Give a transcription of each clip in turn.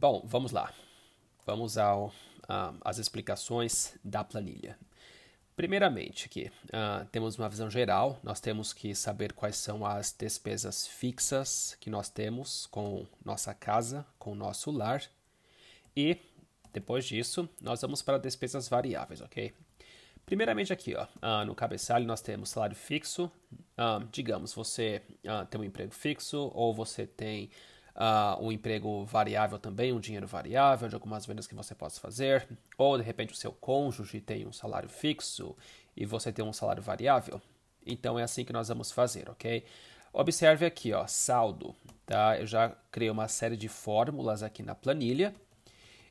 Bom, vamos lá. Vamos ao as ah, explicações da planilha. Primeiramente, aqui uh, temos uma visão geral. Nós temos que saber quais são as despesas fixas que nós temos com nossa casa, com nosso lar. E depois disso, nós vamos para despesas variáveis, ok? Primeiramente aqui, ó, uh, no cabeçalho nós temos salário fixo. Uh, digamos, você tem um emprego fixo ou você tem uh, um emprego variável também, um dinheiro variável, de algumas vendas que você possa fazer, ou de repente o seu cônjuge tem um salário fixo e você tem um salário variável. Então é assim que nós vamos fazer, ok? Observe aqui, ó, saldo, tá? Eu já criei uma série de fórmulas aqui na planilha.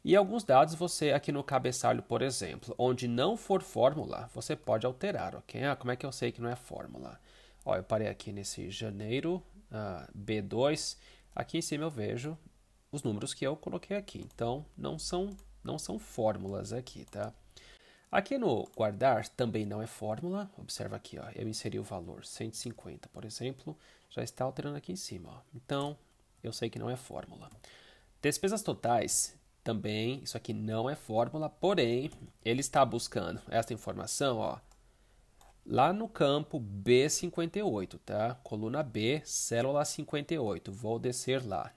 E alguns dados você aqui no cabeçalho, por exemplo, onde não for fórmula, você pode alterar, ok? Ah, como é que eu sei que não é fórmula? Ó, eu parei aqui nesse janeiro, ah, B2, Aqui em cima eu vejo os números que eu coloquei aqui. Então, não são, não são fórmulas aqui, tá? Aqui no guardar também não é fórmula. Observa aqui, ó, eu inseri o valor 150, por exemplo, já está alterando aqui em cima. Ó. Então, eu sei que não é fórmula. Despesas totais também, isso aqui não é fórmula, porém, ele está buscando esta informação, ó, lá no campo B58, tá? Coluna B, célula 58. Vou descer lá.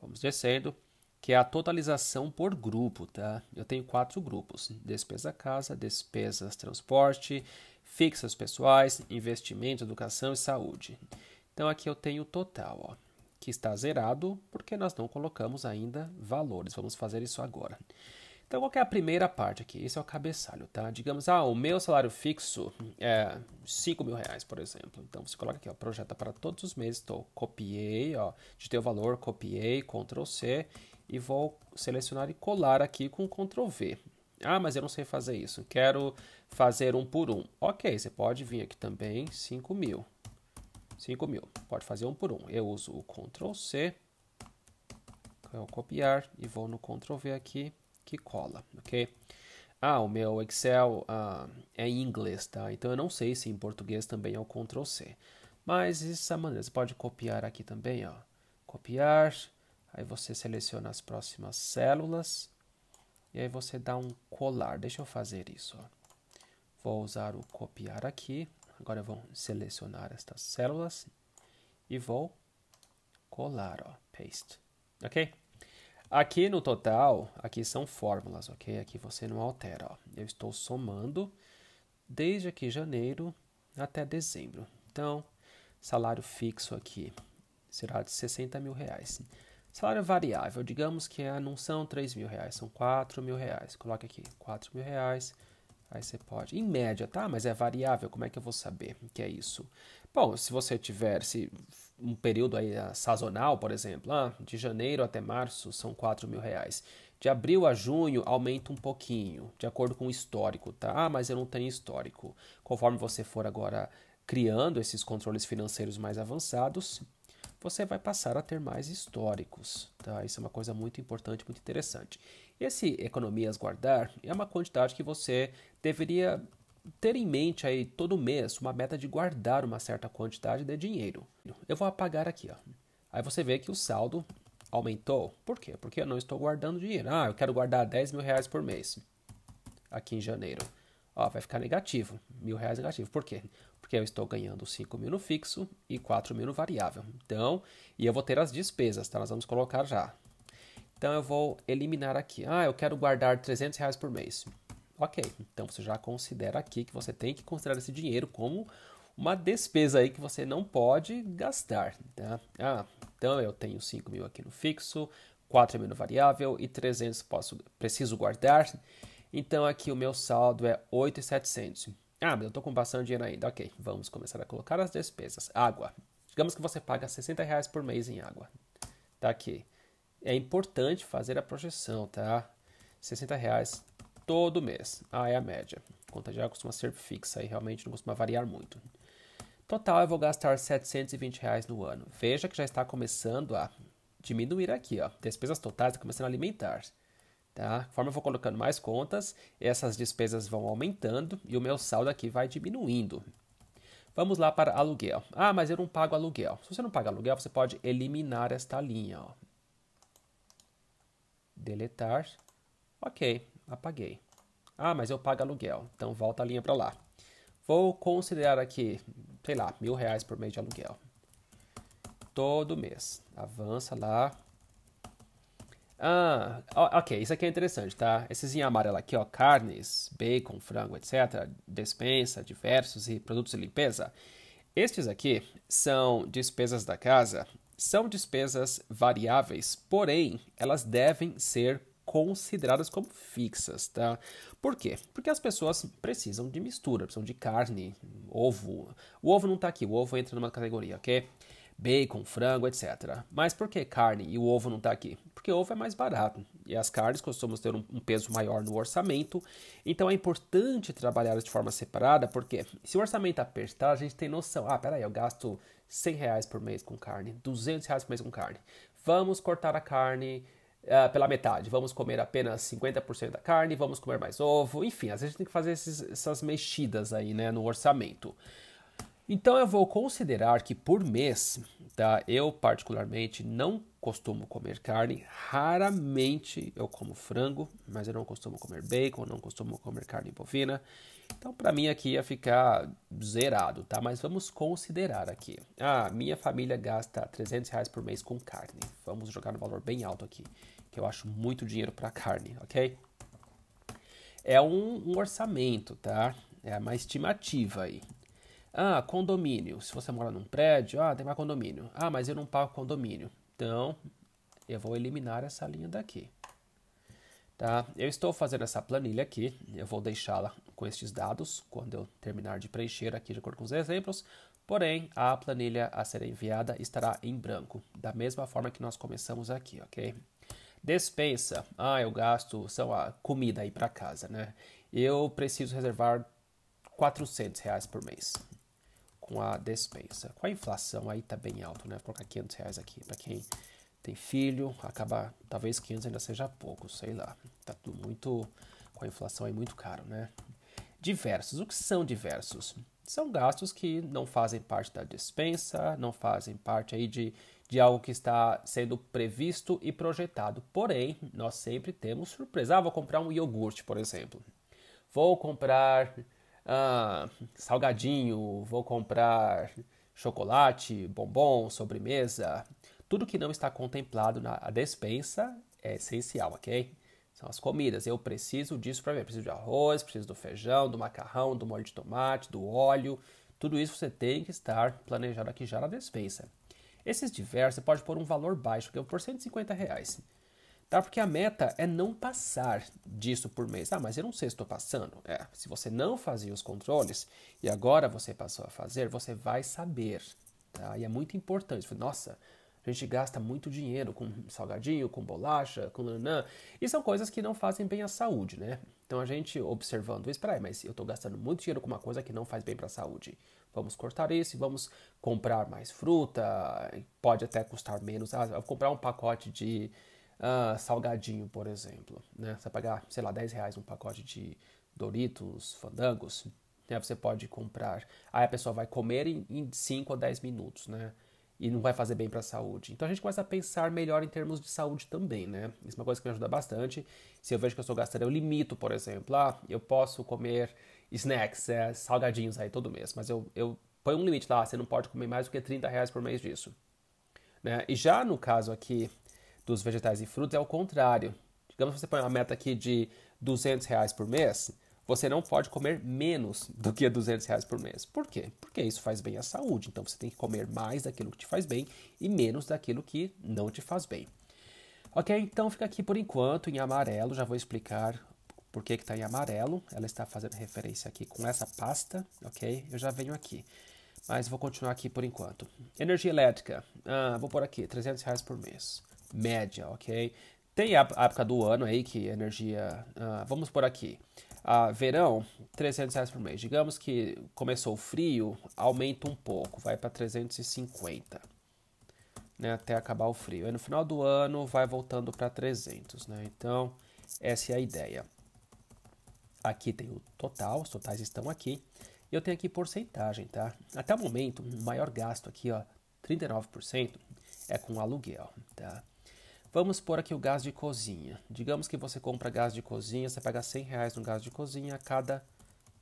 Vamos descendo, que é a totalização por grupo, tá? Eu tenho quatro grupos: despesa casa, despesas transporte, fixas pessoais, investimento, educação e saúde. Então aqui eu tenho o total, ó, que está zerado porque nós não colocamos ainda valores. Vamos fazer isso agora. Então, qual é a primeira parte aqui? Esse é o cabeçalho, tá? Digamos, ah, o meu salário fixo é 5 mil reais, por exemplo. Então, você coloca aqui, ó, projeta para todos os meses. Então, copiei, ó, de o valor, copiei, Ctrl C e vou selecionar e colar aqui com Ctrl V. Ah, mas eu não sei fazer isso. Quero fazer um por um. Ok, você pode vir aqui também, 5 mil. 5 mil. Pode fazer um por um. Eu uso o Ctrl C, eu é copiar e vou no Ctrl V aqui que cola, ok? Ah, o meu Excel ah, é em inglês, tá? Então eu não sei se em português também é o Ctrl C. Mas dessa maneira, você pode copiar aqui também, ó. Copiar, aí você seleciona as próximas células e aí você dá um colar. Deixa eu fazer isso, ó. Vou usar o copiar aqui. Agora eu vou selecionar estas células e vou colar, ó, paste. OK? Aqui no total, aqui são fórmulas, ok? Aqui você não altera, ó. Eu estou somando desde aqui janeiro até dezembro. Então, salário fixo aqui será de 60 mil reais. Salário variável, digamos que é, não são 3 mil reais, são 4 mil reais. Coloque aqui 4 mil reais Aí você pode, em média, tá? Mas é variável, como é que eu vou saber que é isso? Bom, se você tiver se um período aí ah, sazonal, por exemplo, ah, de janeiro até março são 4 mil reais. De abril a junho aumenta um pouquinho, de acordo com o histórico, tá? Ah, mas eu não tenho histórico. Conforme você for agora criando esses controles financeiros mais avançados, você vai passar a ter mais históricos. Tá? Isso é uma coisa muito importante, muito interessante. Esse economias guardar é uma quantidade que você deveria ter em mente aí todo mês uma meta de guardar uma certa quantidade de dinheiro. Eu vou apagar aqui, ó. Aí você vê que o saldo aumentou. Por quê? Porque eu não estou guardando dinheiro. Ah, eu quero guardar 10 mil reais por mês aqui em janeiro. Ó, vai ficar negativo, mil reais negativo. Por quê? porque eu estou ganhando 5 mil no fixo e 4 mil no variável. Então, e eu vou ter as despesas, tá? Nós vamos colocar já. Então, eu vou eliminar aqui. Ah, eu quero guardar 300 reais por mês. Ok, então você já considera aqui que você tem que considerar esse dinheiro como uma despesa aí que você não pode gastar, tá? Ah, então eu tenho 5 mil aqui no fixo, 4 mil no variável e 300 posso, preciso guardar. Então, aqui o meu saldo é 8,700. Ah, mas eu estou com bastante dinheiro ainda. Ok, vamos começar a colocar as despesas. Água. Digamos que você paga 60 reais por mês em água. Tá aqui. É importante fazer a projeção, tá? 60 reais todo mês. Ah, é a média. A conta de água costuma ser fixa e realmente não costuma variar muito. Total, eu vou gastar 720 reais no ano. Veja que já está começando a diminuir aqui, ó. Despesas totais estão tá começando a alimentar. Tá? Conforme eu vou colocando mais contas, essas despesas vão aumentando e o meu saldo aqui vai diminuindo. Vamos lá para aluguel. Ah, mas eu não pago aluguel. Se você não paga aluguel, você pode eliminar esta linha. Ó. Deletar. Ok, apaguei. Ah, mas eu pago aluguel. Então volta a linha para lá. Vou considerar aqui, sei lá, mil reais por mês de aluguel. Todo mês. Avança lá, ah, ok, isso aqui é interessante, tá? Esses em amarelo aqui, ó, carnes, bacon, frango, etc., despensa, diversos e produtos de limpeza. Estes aqui são despesas da casa, são despesas variáveis, porém, elas devem ser consideradas como fixas, tá? Por quê? Porque as pessoas precisam de mistura, precisam de carne, ovo. O ovo não tá aqui, o ovo entra numa categoria, ok? bacon, frango, etc. Mas por que carne e o ovo não está aqui? Porque ovo é mais barato e as carnes costumam ter um, peso maior no orçamento, então é importante trabalhá-las de forma separada, porque se o orçamento apertar, a gente tem noção, ah, peraí, eu gasto 100 reais por mês com carne, 200 reais por mês com carne, vamos cortar a carne... Uh, pela metade, vamos comer apenas 50% da carne, vamos comer mais ovo, enfim, às vezes a gente tem que fazer esses, essas mexidas aí, né, no orçamento. Então eu vou considerar que por mês, tá? Eu particularmente não costumo comer carne, raramente eu como frango, mas eu não costumo comer bacon, não costumo comer carne bovina. Então para mim aqui ia ficar zerado, tá? Mas vamos considerar aqui. Ah, minha família gasta 300 reais por mês com carne. Vamos jogar um valor bem alto aqui, que eu acho muito dinheiro para carne, ok? É um, um orçamento, tá? É uma estimativa aí. Ah, condomínio. Se você mora num prédio, ah, tem mais condomínio. Ah, mas eu não pago condomínio. Então, eu vou eliminar essa linha daqui. Tá? Eu estou fazendo essa planilha aqui, eu vou deixá-la com estes dados quando eu terminar de preencher aqui de acordo com os exemplos, porém a planilha a ser enviada estará em branco, da mesma forma que nós começamos aqui, ok? Despensa, ah, eu gasto, são a ah, comida aí para casa, né? Eu preciso reservar 400 reais por mês, com a despensa. Com a inflação aí tá bem alto, né? Vou colocar 500 reais aqui para quem tem filho, acaba talvez 500 ainda seja pouco, sei lá. Tá tudo muito com a inflação aí muito caro, né? Diversos. O que são diversos? São gastos que não fazem parte da despensa, não fazem parte aí de, de algo que está sendo previsto e projetado. Porém, nós sempre temos surpresa. Ah, vou comprar um iogurte, por exemplo. Vou comprar ah, salgadinho, vou comprar chocolate, bombom, sobremesa. Tudo que não está contemplado na despensa é essencial, ok? São as comidas. Eu preciso disso para ver. Preciso de arroz, preciso do feijão, do macarrão, do molho de tomate, do óleo. Tudo isso você tem que estar planejado aqui já na despensa. Esses diversos você pode pôr um valor baixo, que é por 150 reais. Tá? Porque a meta é não passar disso por mês. Ah, mas eu não sei se estou passando. É, se você não fazia os controles e agora você passou a fazer, você vai saber. Tá? E é muito importante. Nossa, a gente gasta muito dinheiro com salgadinho, com bolacha, com lanã. E são coisas que não fazem bem à saúde, né? Então a gente observando isso, peraí, mas eu estou gastando muito dinheiro com uma coisa que não faz bem para a saúde. Vamos cortar isso e vamos comprar mais fruta. Pode até custar menos. Ah, vou comprar um pacote de uh, salgadinho, por exemplo. Né? Você vai pagar, sei lá, 10 reais um pacote de Doritos, Fandangos. Né? Você pode comprar. Aí a pessoa vai comer em, em 5 ou 10 minutos, né? E não vai fazer bem para a saúde. Então a gente começa a pensar melhor em termos de saúde também, né? Isso é uma coisa que me ajuda bastante. Se eu vejo que eu estou gastando, eu limito, por exemplo. Ah, eu posso comer snacks, é, salgadinhos aí todo mês, mas eu, eu põe um limite lá, ah, você não pode comer mais do que 30 reais por mês disso. Né? E já no caso aqui dos vegetais e frutos é o contrário. Digamos que você põe uma meta aqui de 200 reais por mês, você não pode comer menos do que 200 reais por mês. Por quê? Porque isso faz bem à saúde. Então você tem que comer mais daquilo que te faz bem e menos daquilo que não te faz bem. Ok, então fica aqui por enquanto em amarelo. Já vou explicar por que está em amarelo. Ela está fazendo referência aqui com essa pasta, ok? Eu já venho aqui. Mas vou continuar aqui por enquanto. Energia elétrica. Ah, vou por aqui, 300 reais por mês média, ok? Tem a época do ano aí que energia, uh, vamos por aqui, uh, verão, 300 reais por mês. Digamos que começou frio, aumenta um pouco, vai para 350, né, até acabar o frio. E no final do ano vai voltando para 300, né? Então, essa é a ideia. Aqui tem o total, os totais estão aqui. E eu tenho aqui porcentagem, tá? Até o momento, o maior gasto aqui, ó, 39% é com aluguel, tá? Vamos pôr aqui o gás de cozinha. Digamos que você compra gás de cozinha, você paga 100 reais no gás de cozinha a cada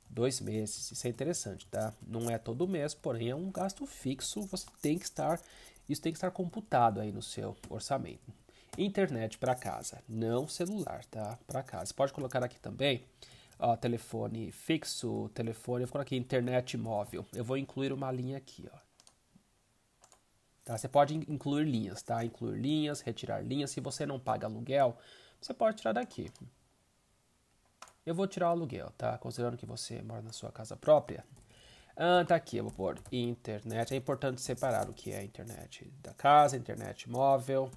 dois meses. Isso é interessante, tá? Não é todo mês, porém é um gasto fixo. Você tem que estar, isso tem que estar computado aí no seu orçamento. Internet para casa, não celular, tá? Para casa. Você pode colocar aqui também, ó, telefone fixo, telefone. Eu vou colocar aqui internet móvel. Eu vou incluir uma linha aqui, ó. Tá? Você pode incluir linhas, tá? Incluir linhas, retirar linhas. Se você não paga aluguel, você pode tirar daqui. Eu vou tirar o aluguel, tá? Considerando que você mora na sua casa própria. Ah, tá aqui, eu vou pôr internet. É importante separar o que é internet da casa, internet móvel.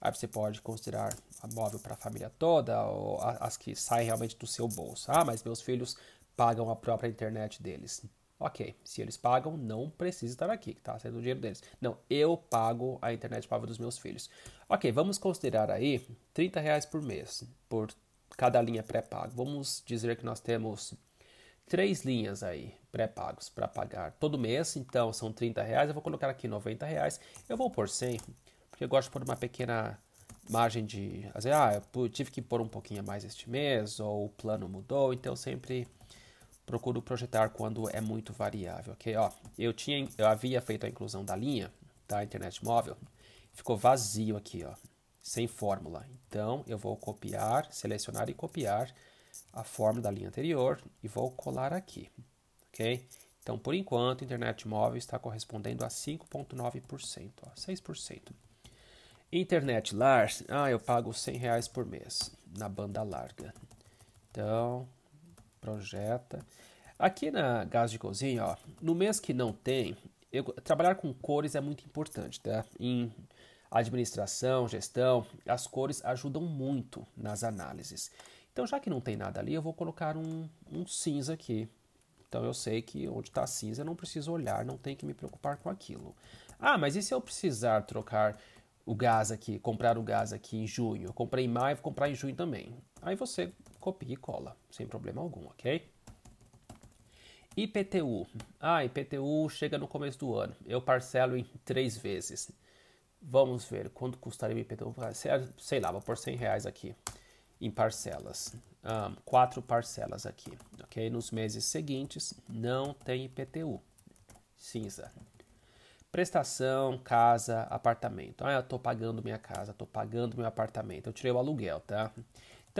Aí você pode considerar a móvel para a família toda, ou as que saem realmente do seu bolso. Ah, mas meus filhos pagam a própria internet deles. Ok, se eles pagam, não precisa estar aqui, tá sendo o dinheiro deles. Não, eu pago a internet paga dos meus filhos. Ok, vamos considerar aí 30 reais por mês por cada linha pré-pago. Vamos dizer que nós temos três linhas aí pré-pagos para pagar todo mês, então são 30 reais. Eu vou colocar aqui 90 reais. Eu vou por 100, porque eu gosto de pôr uma pequena margem de. ah, eu tive que pôr um pouquinho a mais este mês, ou o plano mudou, então sempre procuro projetar quando é muito variável, ok? Ó, eu, tinha, eu havia feito a inclusão da linha da internet móvel, ficou vazio aqui, ó, sem fórmula. Então, eu vou copiar, selecionar e copiar a fórmula da linha anterior e vou colar aqui, ok? Então, por enquanto, a internet móvel está correspondendo a 5,9%, 6%. Internet lar, ah, eu pago 100 reais por mês na banda larga. Então, projeta. Aqui na Gás de Cozinha, ó, no mês que não tem, eu, trabalhar com cores é muito importante, tá? Em administração, gestão, as cores ajudam muito nas análises. Então, já que não tem nada ali, eu vou colocar um, um cinza aqui. Então, eu sei que onde está cinza eu não preciso olhar, não tem que me preocupar com aquilo. Ah, mas e se eu precisar trocar o gás aqui, comprar o gás aqui em junho? Eu comprei em maio, vou comprar em junho também. Aí você copia e cola, sem problema algum, ok? IPTU. Ah, IPTU chega no começo do ano. Eu parcelo em três vezes. Vamos ver quanto custaria o IPTU. Ah, é, sei lá, vou pôr 100 reais aqui em parcelas. Um, quatro parcelas aqui, ok? Nos meses seguintes não tem IPTU. Cinza. Prestação, casa, apartamento. Ah, eu tô pagando minha casa, tô pagando meu apartamento. Eu tirei o aluguel, tá?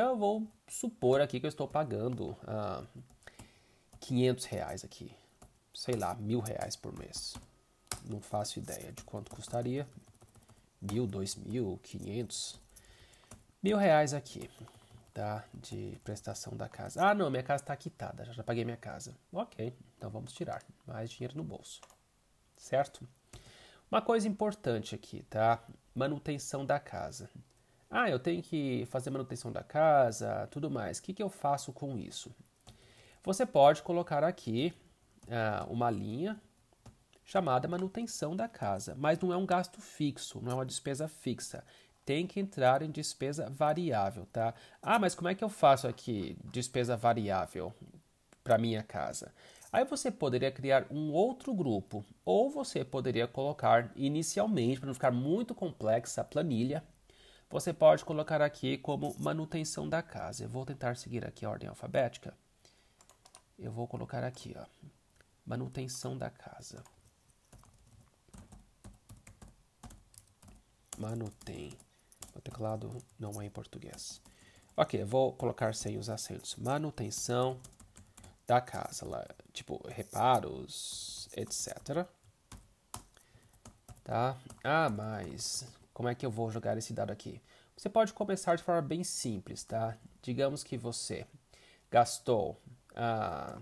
Então eu vou supor aqui que eu estou pagando ah, 500 reais aqui, sei lá, mil reais por mês. Não faço ideia de quanto custaria, mil, dois mil, quinhentos, mil reais aqui, tá? De prestação da casa. Ah, não, minha casa está quitada, já, já paguei minha casa. Ok, então vamos tirar mais dinheiro no bolso, certo? Uma coisa importante aqui, tá? Manutenção da casa. Ah, eu tenho que fazer manutenção da casa, tudo mais. O que, que eu faço com isso? Você pode colocar aqui ah, uma linha chamada manutenção da casa, mas não é um gasto fixo, não é uma despesa fixa. Tem que entrar em despesa variável, tá? Ah, mas como é que eu faço aqui despesa variável para minha casa? Aí você poderia criar um outro grupo, ou você poderia colocar inicialmente, para não ficar muito complexa a planilha, você pode colocar aqui como manutenção da casa. Eu vou tentar seguir aqui a ordem alfabética. Eu vou colocar aqui, ó, manutenção da casa. Manutém. O teclado não é em português. Ok, vou colocar sem os acentos. Manutenção da casa, lá, tipo reparos, etc. Tá? Ah, mas como é que eu vou jogar esse dado aqui? Você pode começar de forma bem simples, tá? Digamos que você gastou ah,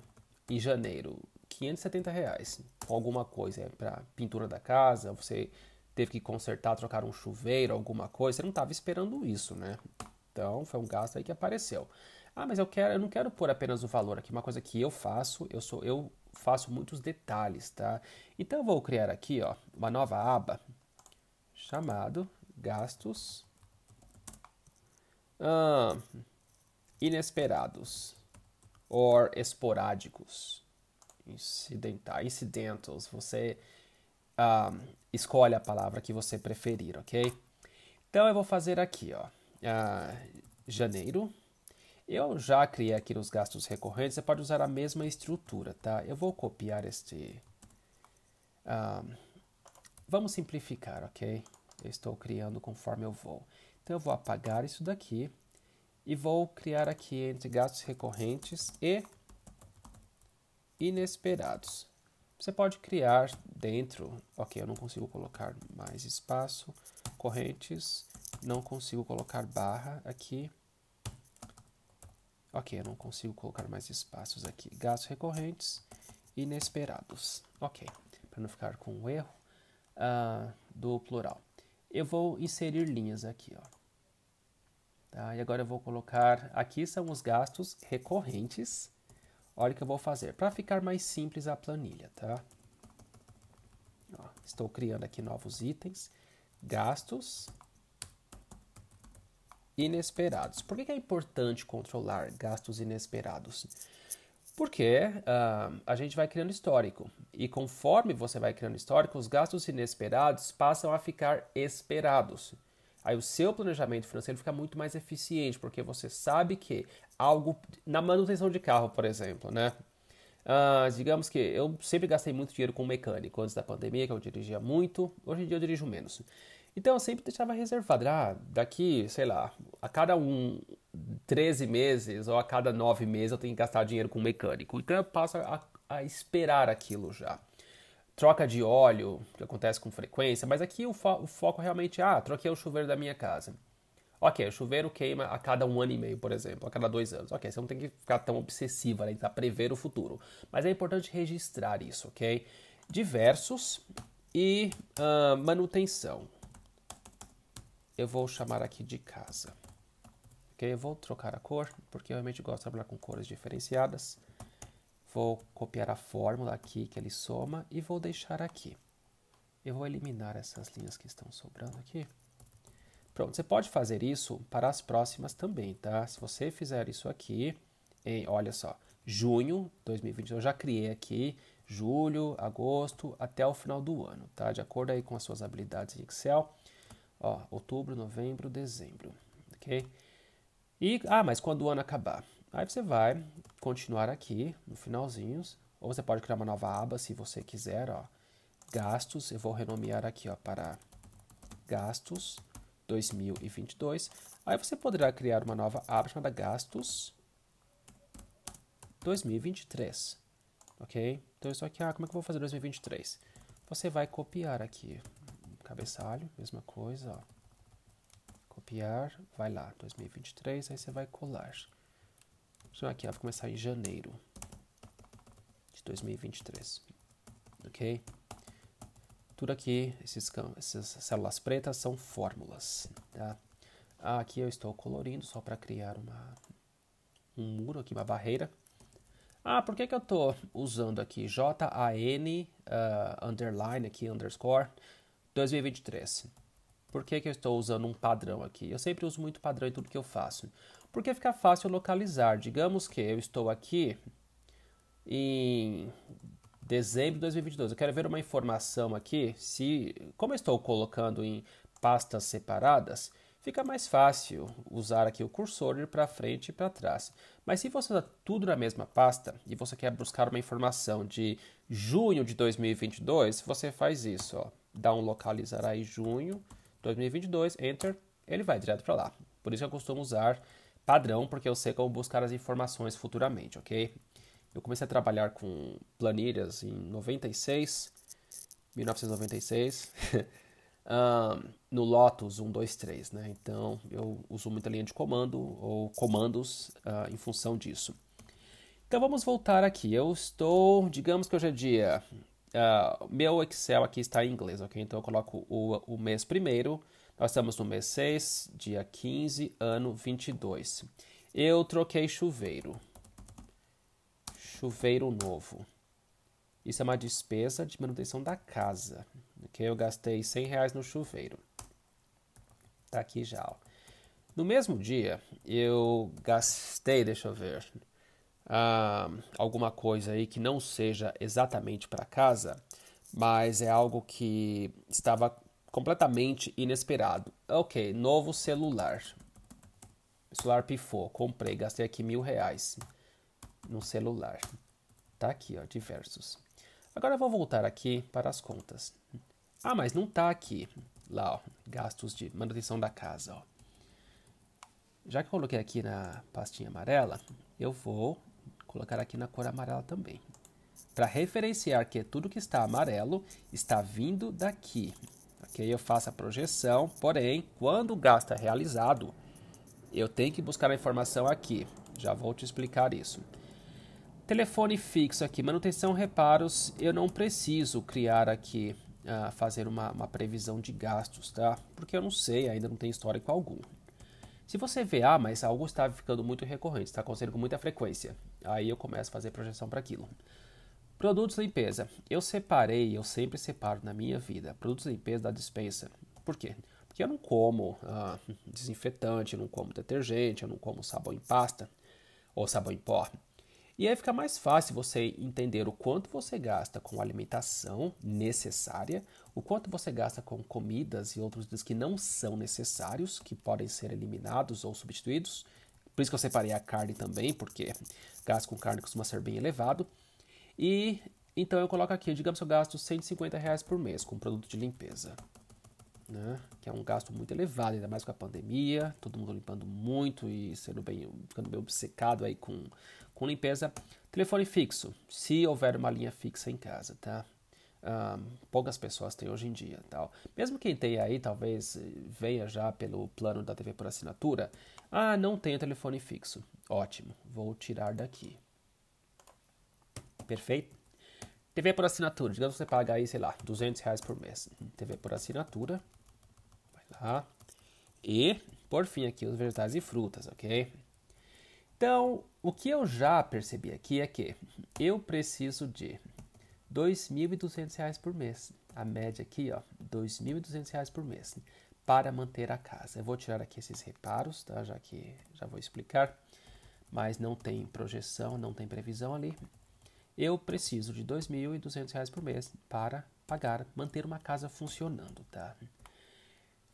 em janeiro 570 reais com alguma coisa para pintura da casa, você teve que consertar, trocar um chuveiro, alguma coisa, você não estava esperando isso, né? Então foi um gasto aí que apareceu. Ah, mas eu quero, eu não quero pôr apenas o valor aqui, uma coisa que eu faço, eu sou eu faço muitos detalhes, tá? Então eu vou criar aqui, ó, uma nova aba chamado gastos ah, inesperados or esporádicos, incidental, incidentals. Você ah, escolhe a palavra que você preferir, ok? Então eu vou fazer aqui, ó, ah, janeiro. Eu já criei aqui os gastos recorrentes. Você pode usar a mesma estrutura, tá? Eu vou copiar este. vamos simplificar, ok? eu estou criando conforme eu vou. Então eu vou apagar isso daqui e vou criar aqui entre gastos recorrentes e inesperados. Você pode criar dentro, ok, eu não consigo colocar mais espaço, correntes, não consigo colocar barra aqui. Ok, eu não consigo colocar mais espaços aqui. Gastos recorrentes, inesperados. Ok, para não ficar com o erro uh, do plural eu vou inserir linhas aqui, ó. Tá, e agora eu vou colocar, aqui são os gastos recorrentes. Olha o que eu vou fazer, para ficar mais simples a planilha, tá? Ó, estou criando aqui novos itens, gastos inesperados. Por que, que é importante controlar gastos inesperados? Porque uh, a gente vai criando histórico. E conforme você vai criando histórico, os gastos inesperados passam a ficar esperados. Aí o seu planejamento financeiro fica muito mais eficiente, porque você sabe que algo. Na manutenção de carro, por exemplo, né? Uh, digamos que eu sempre gastei muito dinheiro com mecânico antes da pandemia, que eu dirigia muito. Hoje em dia eu dirijo menos. Então eu sempre deixava reservado. Ah, daqui, sei lá, a cada um 13 meses ou a cada 9 meses eu tenho que gastar dinheiro com um mecânico. Então eu passo a, a esperar aquilo já. Troca de óleo, que acontece com frequência, mas aqui o, fo o foco realmente é, ah, troquei o chuveiro da minha casa. Ok, o chuveiro queima a cada um ano e meio, por exemplo, a cada dois anos. Ok, você não tem que ficar tão obsessiva, né? Tentar tá prever o futuro. Mas é importante registrar isso, ok? Diversos e uh, manutenção eu vou chamar aqui de casa. Okay? Eu vou trocar a cor, porque eu realmente gosto de trabalhar com cores diferenciadas. Vou copiar a fórmula aqui que ele soma e vou deixar aqui. Eu vou eliminar essas linhas que estão sobrando aqui. Pronto, você pode fazer isso para as próximas também, tá? Se você fizer isso aqui, em, olha só, junho de eu já criei aqui, julho, agosto, até o final do ano, tá? De acordo aí com as suas habilidades em Excel, Ó, outubro, novembro, dezembro, ok? E, ah, mas quando o ano acabar? Aí você vai continuar aqui no finalzinho, ou você pode criar uma nova aba se você quiser, ó. Gastos, eu vou renomear aqui, ó, para gastos 2022. Aí você poderá criar uma nova aba chamada gastos 2023, ok? Então isso aqui, ah, como é que eu vou fazer 2023? Você vai copiar aqui, cabeçalho, mesma coisa, ó. Copiar, vai lá, 2023, aí você vai colar. Então aqui, vai começar em janeiro de 2023, ok? Tudo aqui, esses, essas células pretas são fórmulas, tá? Aqui eu estou colorindo só para criar uma, um muro aqui, uma barreira. Ah, por que, que eu estou usando aqui J A uh, underline aqui, underscore? 2023. Por que, que eu estou usando um padrão aqui? Eu sempre uso muito padrão em tudo que eu faço. Porque fica fácil localizar. Digamos que eu estou aqui em dezembro de 2022. Eu quero ver uma informação aqui. Se, como eu estou colocando em pastas separadas, fica mais fácil usar aqui o cursor ir para frente e para trás. Mas se você está tudo na mesma pasta e você quer buscar uma informação de junho de 2022, você faz isso, ó dá um localizará em junho de 2022, enter, ele vai direto para lá. Por isso eu costumo usar padrão, porque eu sei como buscar as informações futuramente, ok? Eu comecei a trabalhar com planilhas em 96, 1996, um, no Lotus 123, né? Então eu uso muita linha de comando ou comandos uh, em função disso. Então vamos voltar aqui. Eu estou, digamos que hoje é dia Uh, meu Excel aqui está em inglês, ok? Então eu coloco o, o mês primeiro. Nós estamos no mês 6, dia 15, ano 22. Eu troquei chuveiro. Chuveiro novo. Isso é uma despesa de manutenção da casa. Okay? Eu gastei 100 reais no chuveiro. Tá aqui já. Ó. No mesmo dia, eu gastei, deixa eu ver, ah, alguma coisa aí que não seja exatamente para casa, mas é algo que estava completamente inesperado. Ok, novo celular. celular pifou, comprei, gastei aqui mil reais no celular. Tá aqui, ó, diversos. Agora eu vou voltar aqui para as contas. Ah, mas não tá aqui. Lá, ó, gastos de manutenção da casa, ó. Já que eu coloquei aqui na pastinha amarela, eu vou colocar aqui na cor amarela também. Para referenciar que tudo que está amarelo está vindo daqui. Ok? Eu faço a projeção, porém, quando o gasto é realizado, eu tenho que buscar a informação aqui. Já vou te explicar isso. Telefone fixo aqui, manutenção, reparos, eu não preciso criar aqui, uh, fazer uma, uma previsão de gastos, tá? Porque eu não sei, ainda não tem histórico algum. Se você vê, ah, mas algo está ficando muito recorrente, está acontecendo com muita frequência. Aí eu começo a fazer projeção para aquilo. Produtos de limpeza. Eu separei, eu sempre separo na minha vida, produtos de limpeza da dispensa. Por quê? Porque eu não como ah, desinfetante, eu não como detergente, eu não como sabão em pasta ou sabão em pó. E aí fica mais fácil você entender o quanto você gasta com alimentação necessária, o quanto você gasta com comidas e outros que não são necessários, que podem ser eliminados ou substituídos, por isso que eu separei a carne também, porque gasto com carne costuma ser bem elevado. E então eu coloco aqui, digamos que eu gasto 150 reais por mês com produto de limpeza. Né? Que é um gasto muito elevado, ainda mais com a pandemia, todo mundo limpando muito e sendo bem, ficando bem obcecado aí com, com limpeza. Telefone fixo, se houver uma linha fixa em casa, tá? poucas pessoas têm hoje em dia, tal. Mesmo quem tem aí, talvez eh, venha já pelo plano da TV por assinatura, ah, não tenho telefone fixo. Ótimo, vou tirar daqui. Perfeito. TV por assinatura. Digamos que você paga aí, sei lá, 200 reais por mês. TV por assinatura. Vai lá. E, por fim, aqui os vegetais e frutas, ok? Então, o que eu já percebi aqui é que eu preciso de R$ reais por mês. A média aqui, ó, R$ reais por mês para manter a casa. Eu vou tirar aqui esses reparos, tá? Já que já vou explicar, mas não tem projeção, não tem previsão ali. Eu preciso de R$ 2.200 por mês para pagar, manter uma casa funcionando, tá?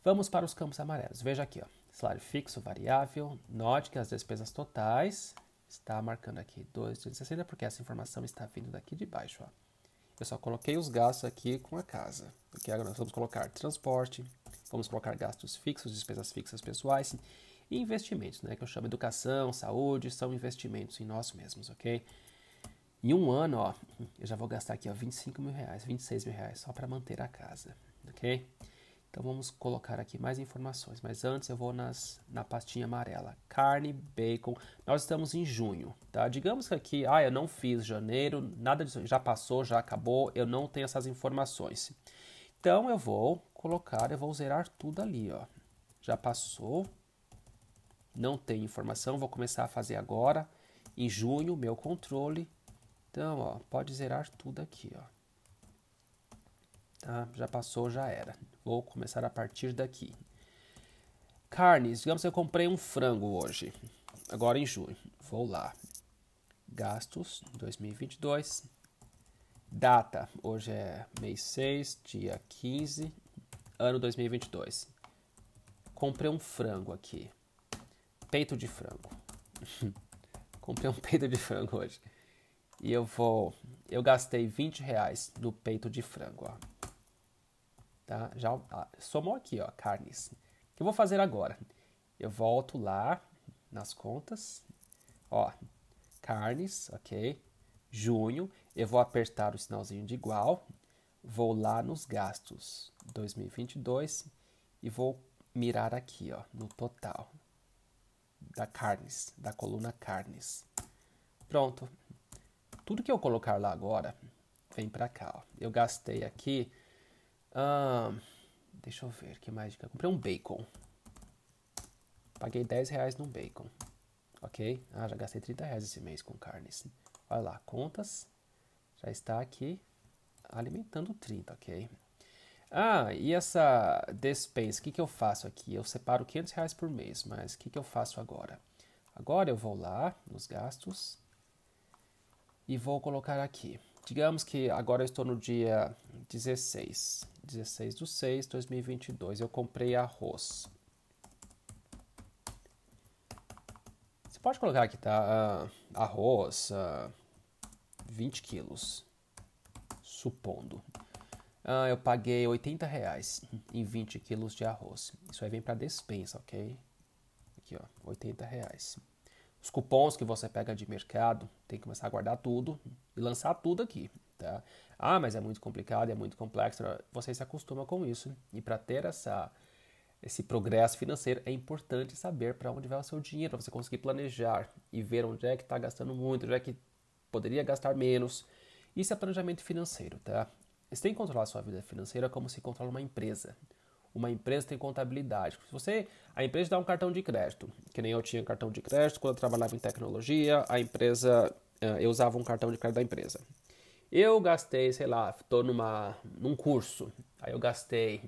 Vamos para os campos amarelos. Veja aqui, ó. Salário fixo, variável. Note que as despesas totais está marcando aqui 2.260 porque essa informação está vindo daqui de baixo, ó. Eu só coloquei os gastos aqui com a casa, porque agora nós vamos colocar transporte, Vamos colocar gastos fixos, despesas fixas pessoais e investimentos, né? Que eu chamo educação, saúde, são investimentos em nós mesmos, ok? Em um ano, ó, eu já vou gastar aqui, ó, 25 mil reais, 26 mil reais só para manter a casa, ok? Então vamos colocar aqui mais informações, mas antes eu vou nas, na pastinha amarela. Carne, bacon, nós estamos em junho, tá? Digamos que aqui, ah, eu não fiz janeiro, nada disso, já passou, já acabou, eu não tenho essas informações. Então eu vou colocar, eu vou zerar tudo ali, ó. Já passou, não tem informação, vou começar a fazer agora, em junho, meu controle. Então, ó, pode zerar tudo aqui, ó. Tá, já passou, já era. Vou começar a partir daqui. Carnes, digamos que eu comprei um frango hoje, agora em junho. Vou lá. Gastos 2022. Data, hoje é mês 6, dia 15 ano 2022. Comprei um frango aqui. Peito de frango. Comprei um peito de frango hoje. E eu vou. Eu gastei 20 reais no peito de frango, ó. Tá? Já ah, somou aqui, ó, carnes. O que eu vou fazer agora? Eu volto lá nas contas. Ó, carnes, ok? Junho. Eu vou apertar o sinalzinho de igual vou lá nos gastos 2022 e vou mirar aqui, ó, no total da carnes, da coluna carnes. Pronto. Tudo que eu colocar lá agora vem para cá, ó. Eu gastei aqui deixa eu ver que mais eu comprei um bacon. Paguei 10 reais num bacon. Ok? Ah, já gastei 30 reais esse mês com carnes. Olha lá, contas. Já está aqui alimentando 30, ok? Ah, e essa The o que, que eu faço aqui? Eu separo 500 reais por mês, mas o que, que eu faço agora? Agora eu vou lá nos gastos e vou colocar aqui. Digamos que agora eu estou no dia 16, 16 do 6 de 2022, eu comprei arroz. Você pode colocar aqui, tá? Uh, arroz, uh, ah, 20 quilos supondo. Ah, eu paguei 80 reais em 20 quilos de arroz. Isso aí vem para despensa, ok? Aqui, ó, 80 reais. Os cupons que você pega de mercado, tem que começar a guardar tudo e lançar tudo aqui, tá? Ah, mas é muito complicado, é muito complexo. Você se acostuma com isso. E para ter essa, esse progresso financeiro, é importante saber para onde vai o seu dinheiro, você conseguir planejar e ver onde é que está gastando muito, onde é que poderia gastar menos. Isso é planejamento financeiro, tá? Você tem que controlar a sua vida financeira como se controla uma empresa. Uma empresa tem contabilidade. Se você, a empresa dá um cartão de crédito, que nem eu tinha cartão de crédito quando eu trabalhava em tecnologia, a empresa eh, eu usava um cartão de crédito da empresa. Eu gastei, sei lá, estou numa num curso, aí eu gastei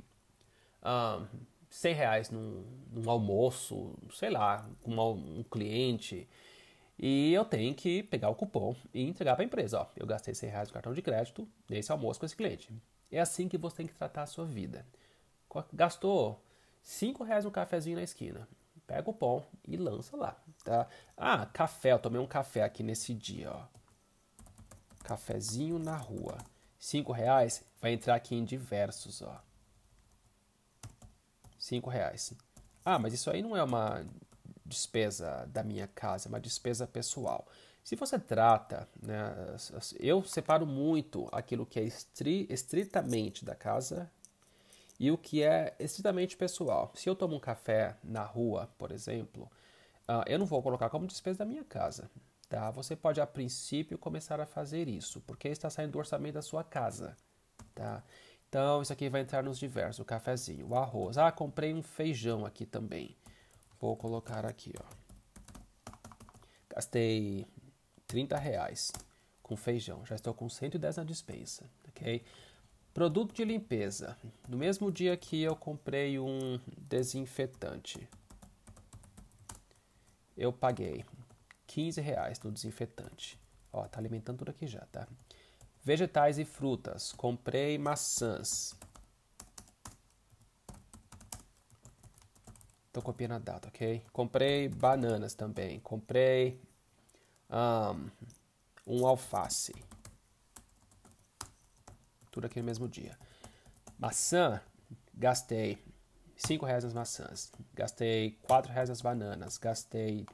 um, 100 reais num, num almoço, sei lá, com um, um cliente. E eu tenho que pegar o cupom e entregar para a empresa. Ó, eu gastei 100 reais no cartão de crédito nesse almoço com esse cliente. É assim que você tem que tratar a sua vida. Gastou 5 reais no cafezinho na esquina. Pega o cupom e lança lá, tá? Ah, café. Eu tomei um café aqui nesse dia, ó. Cafezinho na rua. 5 reais vai entrar aqui em diversos, ó. 5 reais. Ah, mas isso aí não é uma despesa da minha casa, é uma despesa pessoal. Se você trata, né, eu separo muito aquilo que é estri, estritamente da casa e o que é estritamente pessoal. Se eu tomo um café na rua, por exemplo, uh, eu não vou colocar como despesa da minha casa. Tá? Você pode, a princípio, começar a fazer isso, porque está saindo do orçamento da sua casa. Tá? Então, isso aqui vai entrar nos diversos, o cafezinho, o arroz. Ah, comprei um feijão aqui também vou colocar aqui, ó. Gastei 30 reais com feijão. Já estou com 110 na dispensa, ok? Produto de limpeza. No mesmo dia que eu comprei um desinfetante, eu paguei 15 reais no desinfetante. Ó, tá alimentando tudo aqui já, tá? Vegetais e frutas. Comprei maçãs. Tô copiando a data, ok? Comprei bananas também. Comprei um, um alface. Tudo aquele mesmo dia. Maçã, gastei 5 reais nas maçãs. Gastei 4 reais nas bananas. Gastei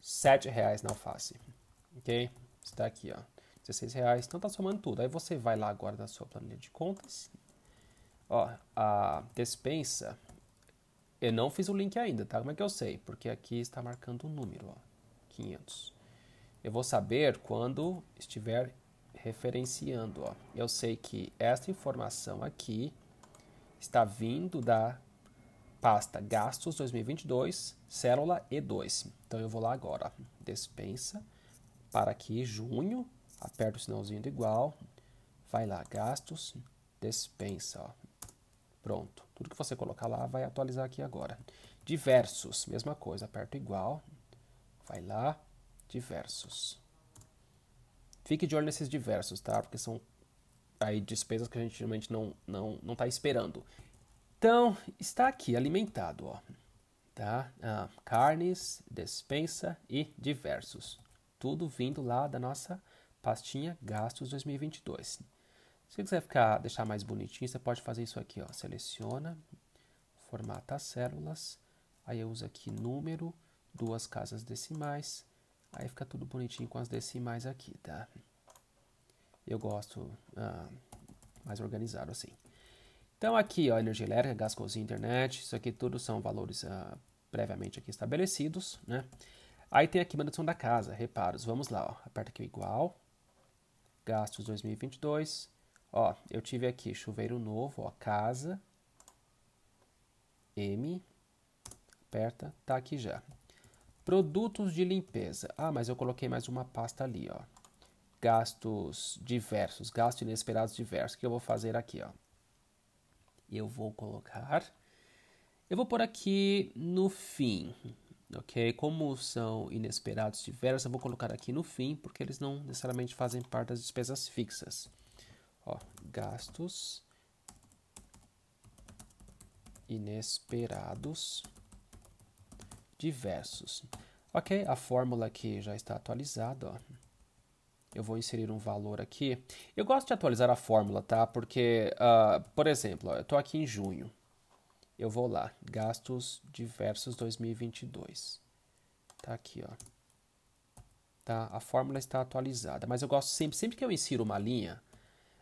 7 reais na alface. Ok? Está aqui, ó. 16 reais. Então tá somando tudo. Aí você vai lá agora na sua planilha de contas. Ó, a despensa eu não fiz o link ainda, tá? Como é que eu sei? Porque aqui está marcando o um número, ó, 500. Eu vou saber quando estiver referenciando, ó. Eu sei que esta informação aqui está vindo da pasta gastos 2022, célula E2. Então eu vou lá agora, ó. despensa, para aqui junho, aperto o sinalzinho do igual, vai lá gastos, despensa, ó. Pronto. Tudo que você colocar lá vai atualizar aqui agora. Diversos, mesma coisa, aperto igual, vai lá, diversos. Fique de olho nesses diversos, tá? Porque são aí despesas que a gente geralmente não não não tá esperando. Então, está aqui alimentado, ó. Tá? Ah, carnes, despensa e diversos. Tudo vindo lá da nossa pastinha gastos 2022. Se quiser ficar, deixar mais bonitinho, você pode fazer isso aqui, ó. Seleciona, formata as células, aí eu uso aqui número, duas casas decimais, aí fica tudo bonitinho com as decimais aqui, tá? Eu gosto ah, mais organizado assim. Então aqui, ó, energia elétrica, gás, cozinha, internet, isso aqui tudo são valores ah, previamente aqui estabelecidos, né? Aí tem aqui a manutenção da casa, reparos, vamos lá, ó, aperta aqui o igual, gastos 2022, Ó, eu tive aqui chuveiro novo, ó, casa, M, aperta, tá aqui já. Produtos de limpeza. Ah, mas eu coloquei mais uma pasta ali, ó. Gastos diversos, gastos inesperados diversos. O que eu vou fazer aqui, ó? Eu vou colocar... Eu vou por aqui no fim, ok? Como são inesperados diversos, eu vou colocar aqui no fim, porque eles não necessariamente fazem parte das despesas fixas. Ó, gastos inesperados diversos. Ok, a fórmula aqui já está atualizada. Ó. Eu vou inserir um valor aqui. Eu gosto de atualizar a fórmula, tá? Porque, uh, por exemplo, ó, eu estou aqui em junho. Eu vou lá, gastos diversos 2022. Tá aqui, ó. Tá? A fórmula está atualizada. Mas eu gosto sempre, sempre que eu insiro uma linha,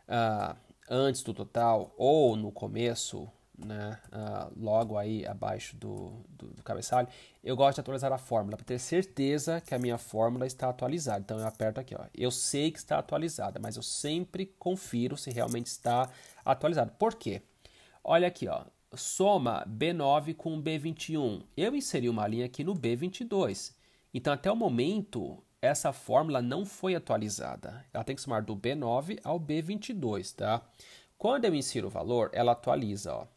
uh, antes do total ou no começo, né, uh, logo aí abaixo do, do, do, cabeçalho, eu gosto de atualizar a fórmula para ter certeza que a minha fórmula está atualizada. Então eu aperto aqui, ó. eu sei que está atualizada, mas eu sempre confiro se realmente está atualizado. Por quê? Olha aqui, ó, soma B9 com B21. Eu inseri uma linha aqui no B22. Então, até o momento, essa fórmula não foi atualizada. Ela tem que somar do B9 ao B22, tá? Quando eu insiro o valor, ela atualiza, ó.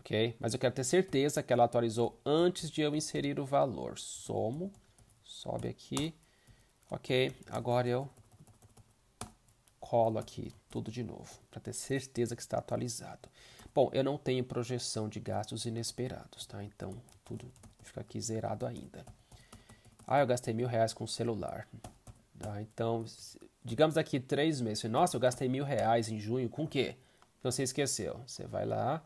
Ok? Mas eu quero ter certeza que ela atualizou antes de eu inserir o valor. Somo, sobe aqui. Ok, agora eu colo aqui tudo de novo, para ter certeza que está atualizado. Bom, eu não tenho projeção de gastos inesperados, tá? Então, tudo fica aqui zerado ainda. Ah, eu gastei mil reais com o celular. Tá, então, digamos daqui três meses. Nossa, eu gastei mil reais em junho com o quê? Então você esqueceu. Você vai lá.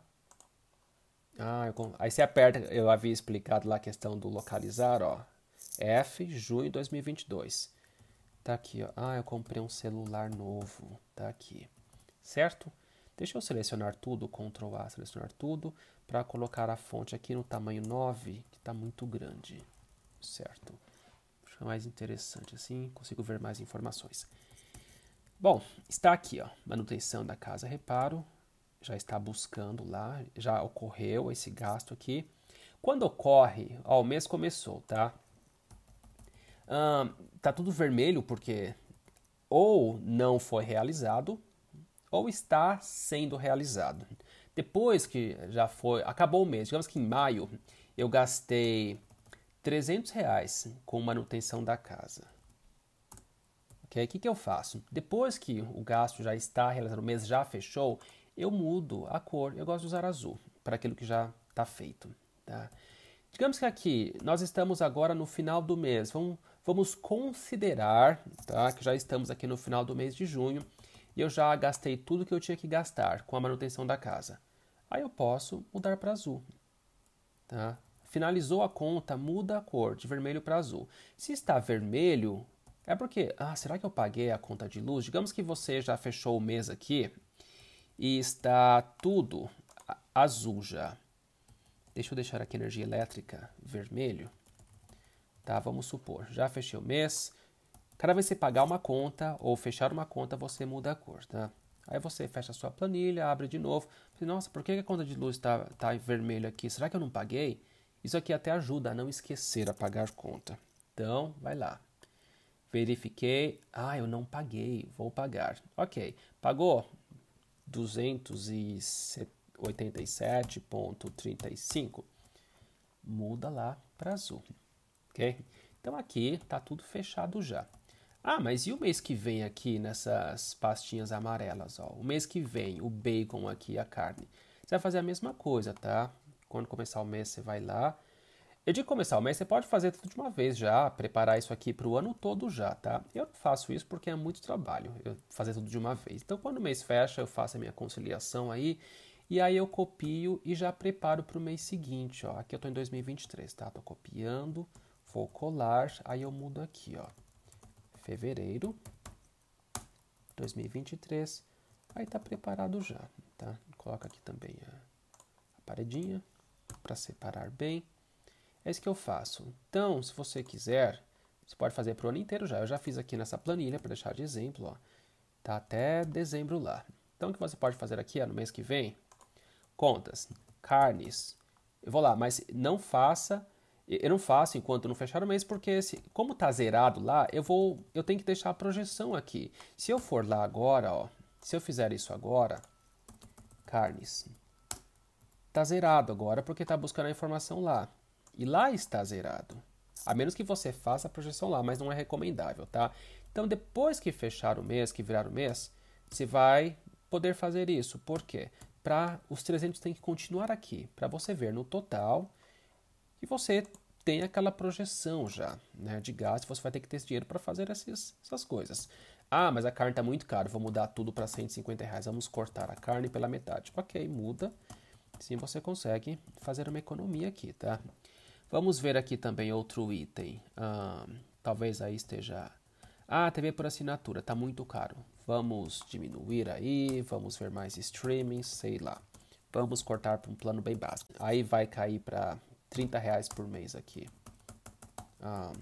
Ah, eu... Aí você aperta. Eu havia explicado lá a questão do localizar, ó. F, junho de 2022. Tá aqui, ó. Ah, eu comprei um celular novo. Tá aqui. Certo? Deixa eu selecionar tudo, Ctrl A, selecionar tudo, para colocar a fonte aqui no tamanho 9, que está muito grande, certo? mais interessante, assim consigo ver mais informações. Bom, está aqui, ó, manutenção da casa reparo, já está buscando lá, já ocorreu esse gasto aqui. Quando ocorre, ó, o mês começou, tá? tá tudo vermelho porque ou não foi realizado ou está sendo realizado. Depois que já foi, acabou o mês, digamos que em maio eu gastei 300 reais com manutenção da casa. Ok, o que, que eu faço? Depois que o gasto já está realizado, o mês já fechou, eu mudo a cor. Eu gosto de usar azul para aquilo que já está feito. Tá? Digamos que aqui nós estamos agora no final do mês. Vamos, vamos considerar tá, que já estamos aqui no final do mês de junho e eu já gastei tudo que eu tinha que gastar com a manutenção da casa. Aí eu posso mudar para azul. Tá? Finalizou a conta, muda a cor de vermelho para azul. Se está vermelho, é porque, ah, será que eu paguei a conta de luz? Digamos que você já fechou o mês aqui e está tudo azul já. Deixa eu deixar aqui energia elétrica vermelho. Tá, vamos supor, já fechei o mês. Cada vez que você pagar uma conta ou fechar uma conta, você muda a cor, tá? Aí você fecha a sua planilha, abre de novo. Nossa, por que a conta de luz está tá, tá vermelha aqui? Será que eu não paguei? Isso aqui até ajuda a não esquecer a pagar conta. Então, vai lá. Verifiquei. Ah, eu não paguei. Vou pagar. Ok. Pagou 287,35. Muda lá para azul. Ok? Então aqui tá tudo fechado já. Ah, mas e o mês que vem aqui nessas pastinhas amarelas? Ó? O mês que vem, o bacon aqui, a carne. Você vai fazer a mesma coisa, tá? quando começar o mês você vai lá. E de começar o mês você pode fazer tudo de uma vez já, preparar isso aqui para o ano todo já, tá? Eu não faço isso porque é muito trabalho, eu fazer tudo de uma vez. Então quando o mês fecha eu faço a minha conciliação aí e aí eu copio e já preparo para o mês seguinte, ó. Aqui eu estou em 2023, tá? Estou copiando, vou colar, aí eu mudo aqui, ó. Fevereiro 2023, aí tá preparado já, tá? Coloca aqui também a, a paredinha para separar bem. É isso que eu faço. Então, se você quiser, você pode fazer para o ano inteiro já. Eu já fiz aqui nessa planilha para deixar de exemplo, ó. Tá até dezembro lá. Então, o que você pode fazer aqui ó, no mês que vem? Contas, carnes. Eu vou lá, mas não faça. Eu não faço enquanto não fechar o mês, porque se, como tá zerado lá, eu vou, eu tenho que deixar a projeção aqui. Se eu for lá agora, ó, se eu fizer isso agora, carnes, está zerado agora porque está buscando a informação lá. E lá está zerado. A menos que você faça a projeção lá, mas não é recomendável, tá? Então, depois que fechar o mês, que virar o mês, você vai poder fazer isso. Por quê? Pra, os 300 tem que continuar aqui, para você ver no total que você tem aquela projeção já né, de gasto, você vai ter que ter esse dinheiro para fazer essas, essas coisas. Ah, mas a carne está muito cara, vou mudar tudo para 150 reais, vamos cortar a carne pela metade. Ok, muda Sim, você consegue fazer uma economia aqui, tá? Vamos ver aqui também outro item. Ah, talvez aí esteja... Ah, TV por assinatura, tá muito caro. Vamos diminuir aí, vamos ver mais streaming, sei lá. Vamos cortar para um plano bem básico. Aí vai cair para 30 reais por mês aqui. Ah,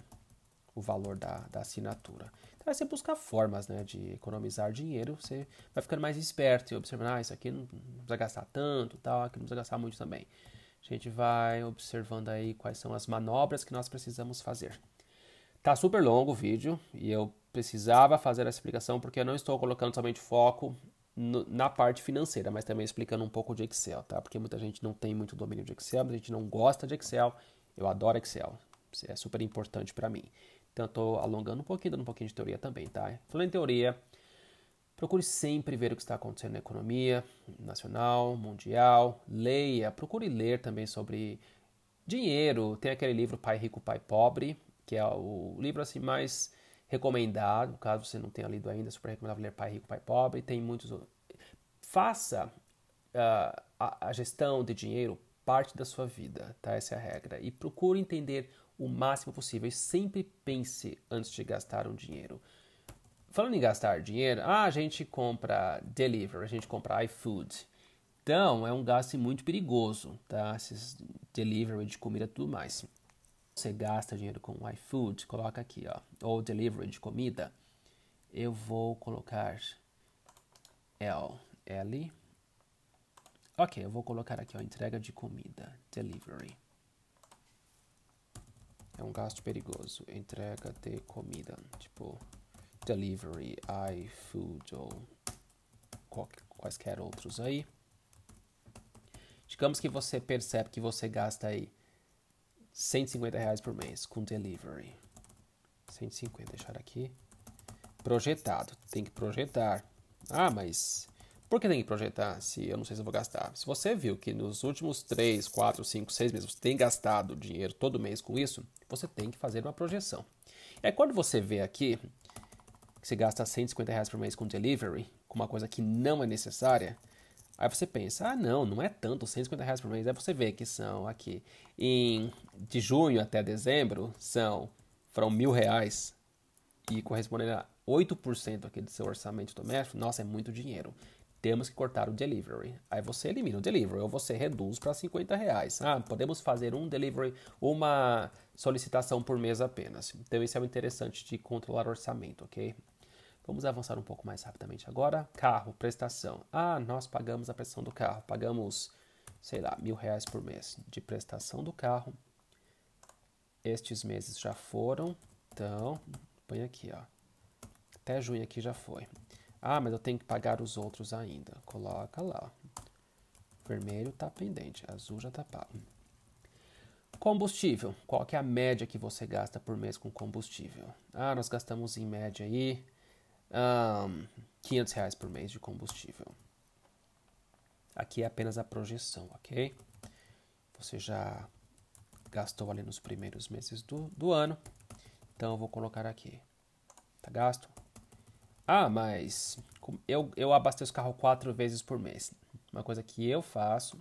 o valor da, da assinatura vai você buscar formas né, de economizar dinheiro, você vai ficando mais esperto e observando, ah, isso aqui não precisa gastar tanto, tal, aqui não precisa gastar muito também. A gente vai observando aí quais são as manobras que nós precisamos fazer. Tá super longo o vídeo e eu precisava fazer essa explicação porque eu não estou colocando somente foco no, na parte financeira, mas também explicando um pouco de Excel, tá? Porque muita gente não tem muito domínio de Excel, muita gente não gosta de Excel. Eu adoro Excel, é super importante para mim. Então, eu estou alongando um pouquinho, dando um pouquinho de teoria também, tá? Falando em teoria, procure sempre ver o que está acontecendo na economia nacional, mundial. Leia, procure ler também sobre dinheiro. Tem aquele livro Pai Rico, Pai Pobre, que é o livro assim mais recomendado. Caso você não tenha lido ainda, é super recomendável ler Pai Rico, Pai Pobre. Tem muitos. Faça uh, a, a gestão de dinheiro parte da sua vida, tá? Essa é a regra. E procure entender o máximo possível. E sempre pense antes de gastar um dinheiro. Falando em gastar dinheiro, ah, a gente compra delivery, a gente compra iFood. Então, é um gasto muito perigoso, tá? Esses delivery de comida e tudo mais. Você gasta dinheiro com iFood, coloca aqui, ó, ou delivery de comida. Eu vou colocar L, L. Ok, eu vou colocar aqui, ó, entrega de comida, delivery é um gasto perigoso. Entrega de comida, tipo delivery, iFood ou quaisquer outros aí. Digamos que você percebe que você gasta aí 150 reais por mês com delivery. 150, deixar aqui. Projetado, tem que projetar. Ah, mas por que tem que projetar se eu não sei se eu vou gastar? Se você viu que nos últimos 3, 4, 5, 6 meses você tem gastado dinheiro todo mês com isso, você tem que fazer uma projeção. é quando você vê aqui que você gasta 150 reais por mês com delivery, com uma coisa que não é necessária, aí você pensa, ah não, não é tanto, 150 reais por mês. Aí você vê que são aqui, em, de junho até dezembro, são, foram mil reais e correspondem a 8% aqui do seu orçamento doméstico, nossa, é muito dinheiro temos que cortar o delivery. Aí você elimina o delivery ou você reduz para 50 reais. Ah, podemos fazer um delivery, uma solicitação por mês apenas. Então isso é o interessante de controlar orçamento, ok? Vamos avançar um pouco mais rapidamente agora. Carro, prestação. Ah, nós pagamos a prestação do carro. Pagamos, sei lá, mil reais por mês de prestação do carro. Estes meses já foram. Então, põe aqui, ó. Até junho aqui já foi. Ah, mas eu tenho que pagar os outros ainda. Coloca lá. Vermelho está pendente, azul já está pago. Combustível. Qual que é a média que você gasta por mês com combustível? Ah, nós gastamos em média aí um, 500 reais por mês de combustível. Aqui é apenas a projeção, ok? Você já gastou ali nos primeiros meses do, do ano. Então, eu vou colocar aqui. Tá gasto? Ah, mas eu, eu abasteço o carro quatro vezes por mês. Uma coisa que eu faço.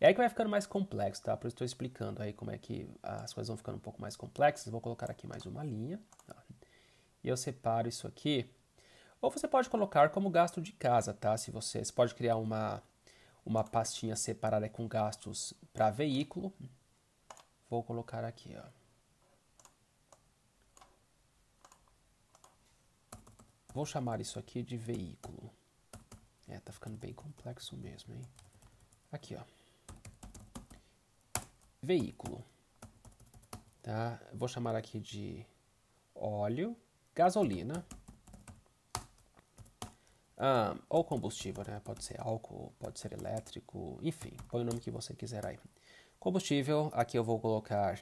É aí que vai ficando mais complexo, tá? Por isso estou explicando aí como é que as coisas vão ficando um pouco mais complexas. Vou colocar aqui mais uma linha. Tá? E eu separo isso aqui. Ou você pode colocar como gasto de casa, tá? Se você, você pode criar uma, uma pastinha separada com gastos para veículo. Vou colocar aqui, ó. Vou chamar isso aqui de veículo. É, tá ficando bem complexo mesmo, hein? Aqui, ó. Veículo. Tá? Vou chamar aqui de óleo, gasolina. Ah, ou combustível, né? Pode ser álcool, pode ser elétrico, enfim, põe o nome que você quiser aí. Combustível, aqui eu vou colocar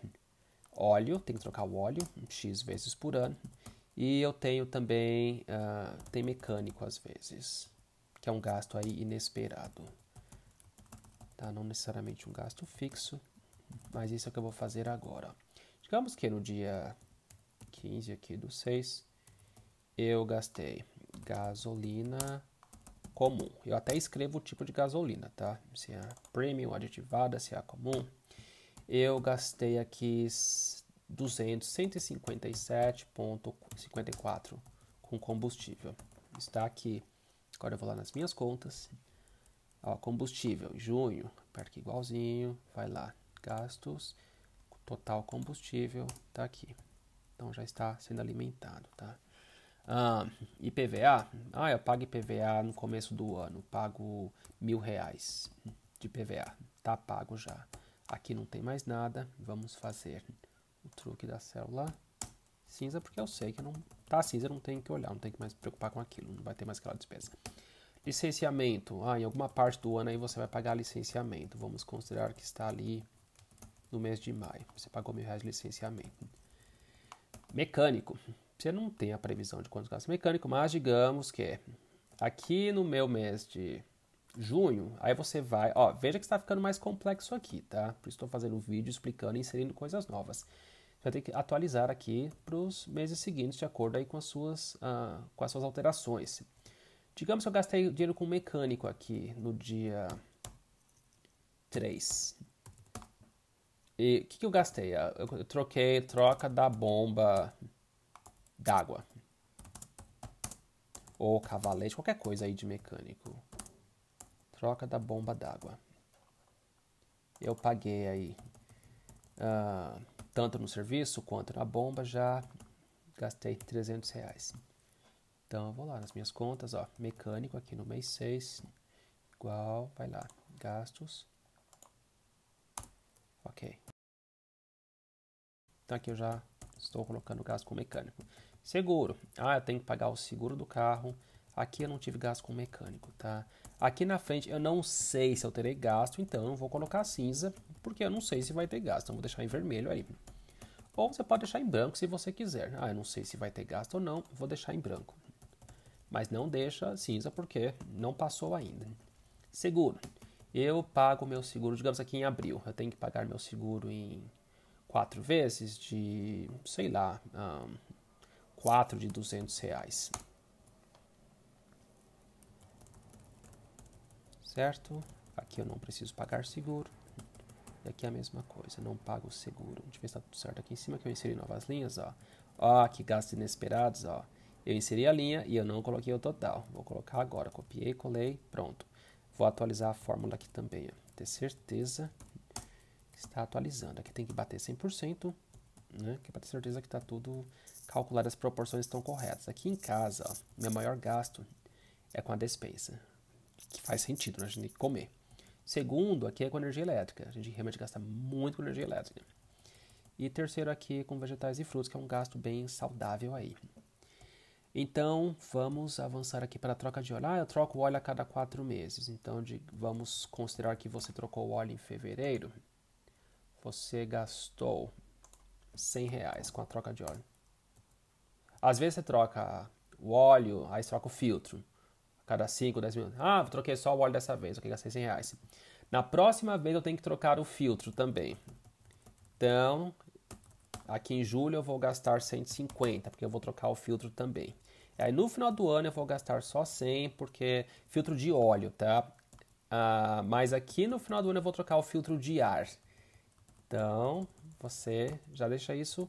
óleo, tem que trocar o óleo, x vezes por ano. E eu tenho também, uh, tem mecânico às vezes, que é um gasto aí inesperado. Tá? Não necessariamente um gasto fixo, mas isso é o que eu vou fazer agora. Digamos que no dia 15 aqui do 6, eu gastei gasolina comum. Eu até escrevo o tipo de gasolina, tá? Se é premium, aditivada, se é comum. Eu gastei aqui 257,54 com combustível. Está aqui. Agora eu vou lá nas minhas contas. Ó, combustível, junho, aperta igualzinho, vai lá, gastos, total combustível, tá aqui. Então já está sendo alimentado, tá? Ah, IPVA, ah, eu pago IPVA no começo do ano, pago mil reais de IPVA, tá pago já. Aqui não tem mais nada, vamos fazer o truque da célula cinza, porque eu sei que não tá cinza, não tem que olhar, não tem que mais se preocupar com aquilo, não vai ter mais aquela despesa. Licenciamento. Ah, em alguma parte do ano aí você vai pagar licenciamento. Vamos considerar que está ali no mês de maio. Você pagou mil reais de licenciamento. Mecânico. Você não tem a previsão de quanto gastos mecânico, mas digamos que aqui no meu mês de junho, aí você vai, ó, veja que está ficando mais complexo aqui, tá? Por isso estou fazendo um vídeo explicando e inserindo coisas novas vai ter que atualizar aqui para os meses seguintes, de acordo aí com, as suas, uh, com as suas alterações. Digamos que eu gastei dinheiro com um mecânico aqui no dia 3. E o que, que, eu gastei? Ah, eu troquei troca da bomba d'água. Ou cavalete, qualquer coisa aí de mecânico. Troca da bomba d'água. Eu paguei aí ah, tanto no serviço quanto na bomba, já gastei 300 reais. Então, vou lá nas minhas contas, ó, mecânico aqui no mês 6, igual, vai lá, gastos, ok. Então, aqui eu já estou colocando gasto com mecânico. Seguro, ah, eu tenho que pagar o seguro do carro, Aqui eu não tive gasto com mecânico, tá? Aqui na frente eu não sei se eu terei gasto, então eu não vou colocar cinza, porque eu não sei se vai ter gasto. Então vou deixar em vermelho aí. Ou você pode deixar em branco se você quiser. Ah, eu não sei se vai ter gasto ou não, vou deixar em branco. Mas não deixa cinza porque não passou ainda. Seguro. Eu pago meu seguro, digamos aqui em abril. Eu tenho que pagar meu seguro em quatro vezes de, sei lá, um, de 200 reais. certo? Aqui eu não preciso pagar seguro. E aqui é a mesma coisa, não pago seguro. Deixa eu ver se tá tudo certo aqui em cima que eu inseri novas linhas, ó. Ó, que gastos inesperados, ó. Eu inseri a linha e eu não coloquei o total. Vou colocar agora, copiei, colei, pronto. Vou atualizar a fórmula aqui também, ó. Ter certeza que está atualizando. Aqui tem que bater 100%, né? Que é para ter certeza que está tudo calculado, as proporções estão corretas. Aqui em casa, ó, meu maior gasto é com a despensa que faz sentido, né? a gente tem que comer. Segundo, aqui é com energia elétrica. A gente realmente gasta muito com energia elétrica. E terceiro aqui é com vegetais e frutos, que é um gasto bem saudável aí. Então, vamos avançar aqui para a troca de óleo. Ah, eu troco o óleo a cada quatro meses. Então, de, vamos considerar que você trocou o óleo em fevereiro. Você gastou 100 reais com a troca de óleo. Às vezes você troca o óleo, aí troca o filtro cada 5, 10 minutos. Ah, troquei só o óleo dessa vez, ok, gastei 100 reais. Na próxima vez eu tenho que trocar o filtro também. Então, aqui em julho eu vou gastar 150, porque eu vou trocar o filtro também. Aí no final do ano eu vou gastar só 100, porque filtro de óleo, tá? Ah, mas aqui no final do ano eu vou trocar o filtro de ar. Então, você já deixa isso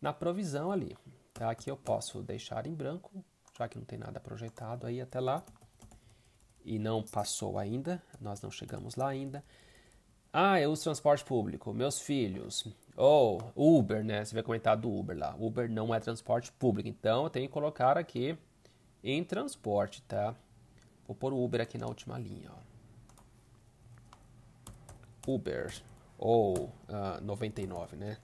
na provisão ali. Tá? Aqui eu posso deixar em branco, já que não tem nada projetado aí até lá, e não passou ainda, nós não chegamos lá ainda. Ah, eu é uso transporte público, meus filhos. Ou oh, Uber, né? Você vai comentar do Uber lá. Uber não é transporte público, então eu tenho que colocar aqui em transporte, tá? Vou pôr o Uber aqui na última linha, ó. Uber ou uh, ah, 99, né?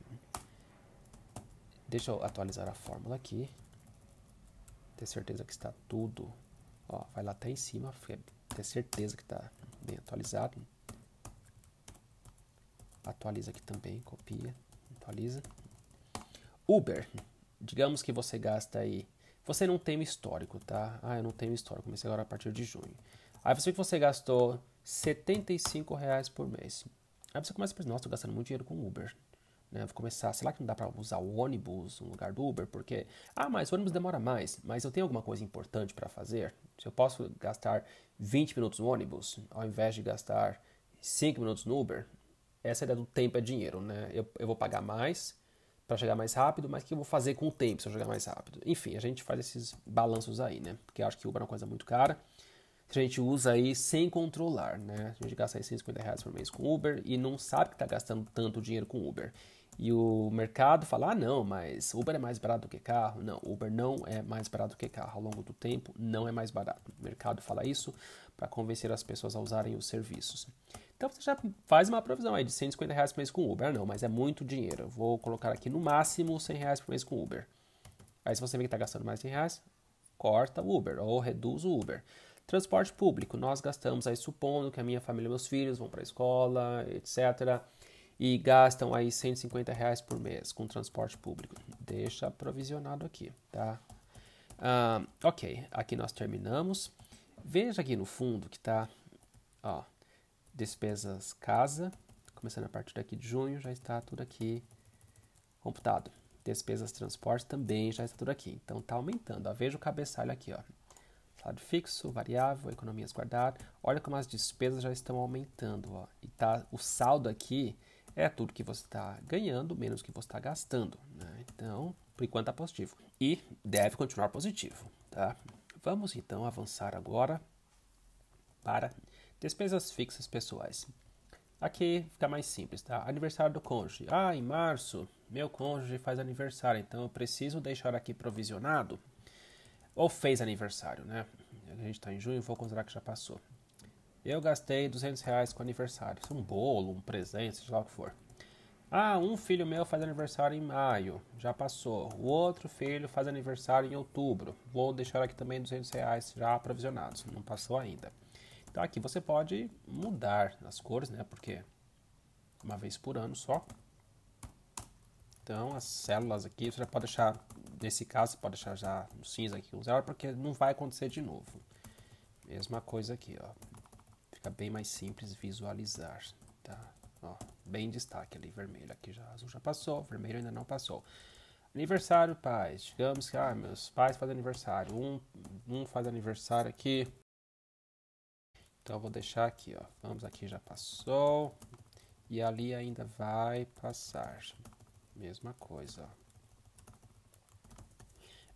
Deixa eu atualizar a fórmula aqui ter certeza que está tudo. Ó, vai lá até em cima, ter certeza que está bem atualizado. Atualiza aqui também, copia, atualiza. Uber, digamos que você gasta aí. Você não tem histórico, tá? Ah, eu não tenho histórico, comecei agora a partir de junho. Aí você que você gastou R$ 75 por mês. Aí você começa a pensar, nossa, estou gastando muito dinheiro com Uber. Né? Vou começar, será que não dá para usar o ônibus no lugar do Uber? Porque, ah, mas o ônibus demora mais, mas eu tenho alguma coisa importante para fazer? Se eu posso gastar 20 minutos no ônibus, ao invés de gastar 5 minutos no Uber, essa ideia do tempo é dinheiro, né? Eu, eu vou pagar mais para chegar mais rápido, mas o que eu vou fazer com o tempo se eu chegar mais rápido? Enfim, a gente faz esses balanços aí, né? Porque eu acho que Uber é uma coisa muito cara que a gente usa aí sem controlar, né? A gente gasta aí 150 reais por mês com Uber e não sabe que está gastando tanto dinheiro com Uber e o mercado fala: ah, não, mas Uber é mais barato do que carro. Não, Uber não é mais barato do que carro. Ao longo do tempo, não é mais barato. O mercado fala isso para convencer as pessoas a usarem os serviços. Então você já faz uma provisão aí de 150 reais por mês com Uber. Ah, não, mas é muito dinheiro. Eu vou colocar aqui no máximo 100 reais por mês com Uber. Aí se você vê que está gastando mais 100 reais, corta o Uber ou reduz o Uber. Transporte público, nós gastamos aí supondo que a minha família e meus filhos vão para a escola, etc e gastam aí 150 reais por mês com transporte público. Deixa aprovisionado aqui, tá? Ah, ok, aqui nós terminamos. Veja aqui no fundo que tá, ó, despesas casa, começando a partir daqui de junho, já está tudo aqui computado. Despesas transporte também já está tudo aqui, então tá aumentando. Ó, veja o cabeçalho aqui, ó. Salário fixo, variável, economias guardadas. Olha como as despesas já estão aumentando, ó. E tá o saldo aqui é tudo que você está ganhando menos que você está gastando. Né? Então, por enquanto está positivo. E deve continuar positivo. Tá? Vamos então avançar agora para despesas fixas pessoais. Aqui fica mais simples, tá? Aniversário do cônjuge. Ah, em março, meu cônjuge faz aniversário, então eu preciso deixar aqui provisionado. Ou fez aniversário, né? A gente está em junho, vou considerar que já passou. Eu gastei 200 reais com aniversário. É um bolo, um presente, seja lá o que for. Ah, um filho meu faz aniversário em maio, já passou. O outro filho faz aniversário em outubro. Vou deixar aqui também 200 reais já aprovisionados, não passou ainda. Então aqui você pode mudar as cores, né? Porque uma vez por ano só. Então as células aqui você já pode deixar, nesse caso, você pode deixar já no cinza aqui um zero, porque não vai acontecer de novo. Mesma coisa aqui, ó. Fica bem mais simples visualizar, tá? Ó, bem destaque ali, vermelho. Aqui já azul já passou, vermelho ainda não passou. Aniversário, pais. Digamos que ah, meus pais fazem aniversário. Um, um faz aniversário aqui. Então vou deixar aqui, ó. Vamos aqui, já passou. E ali ainda vai passar. Mesma coisa, ó.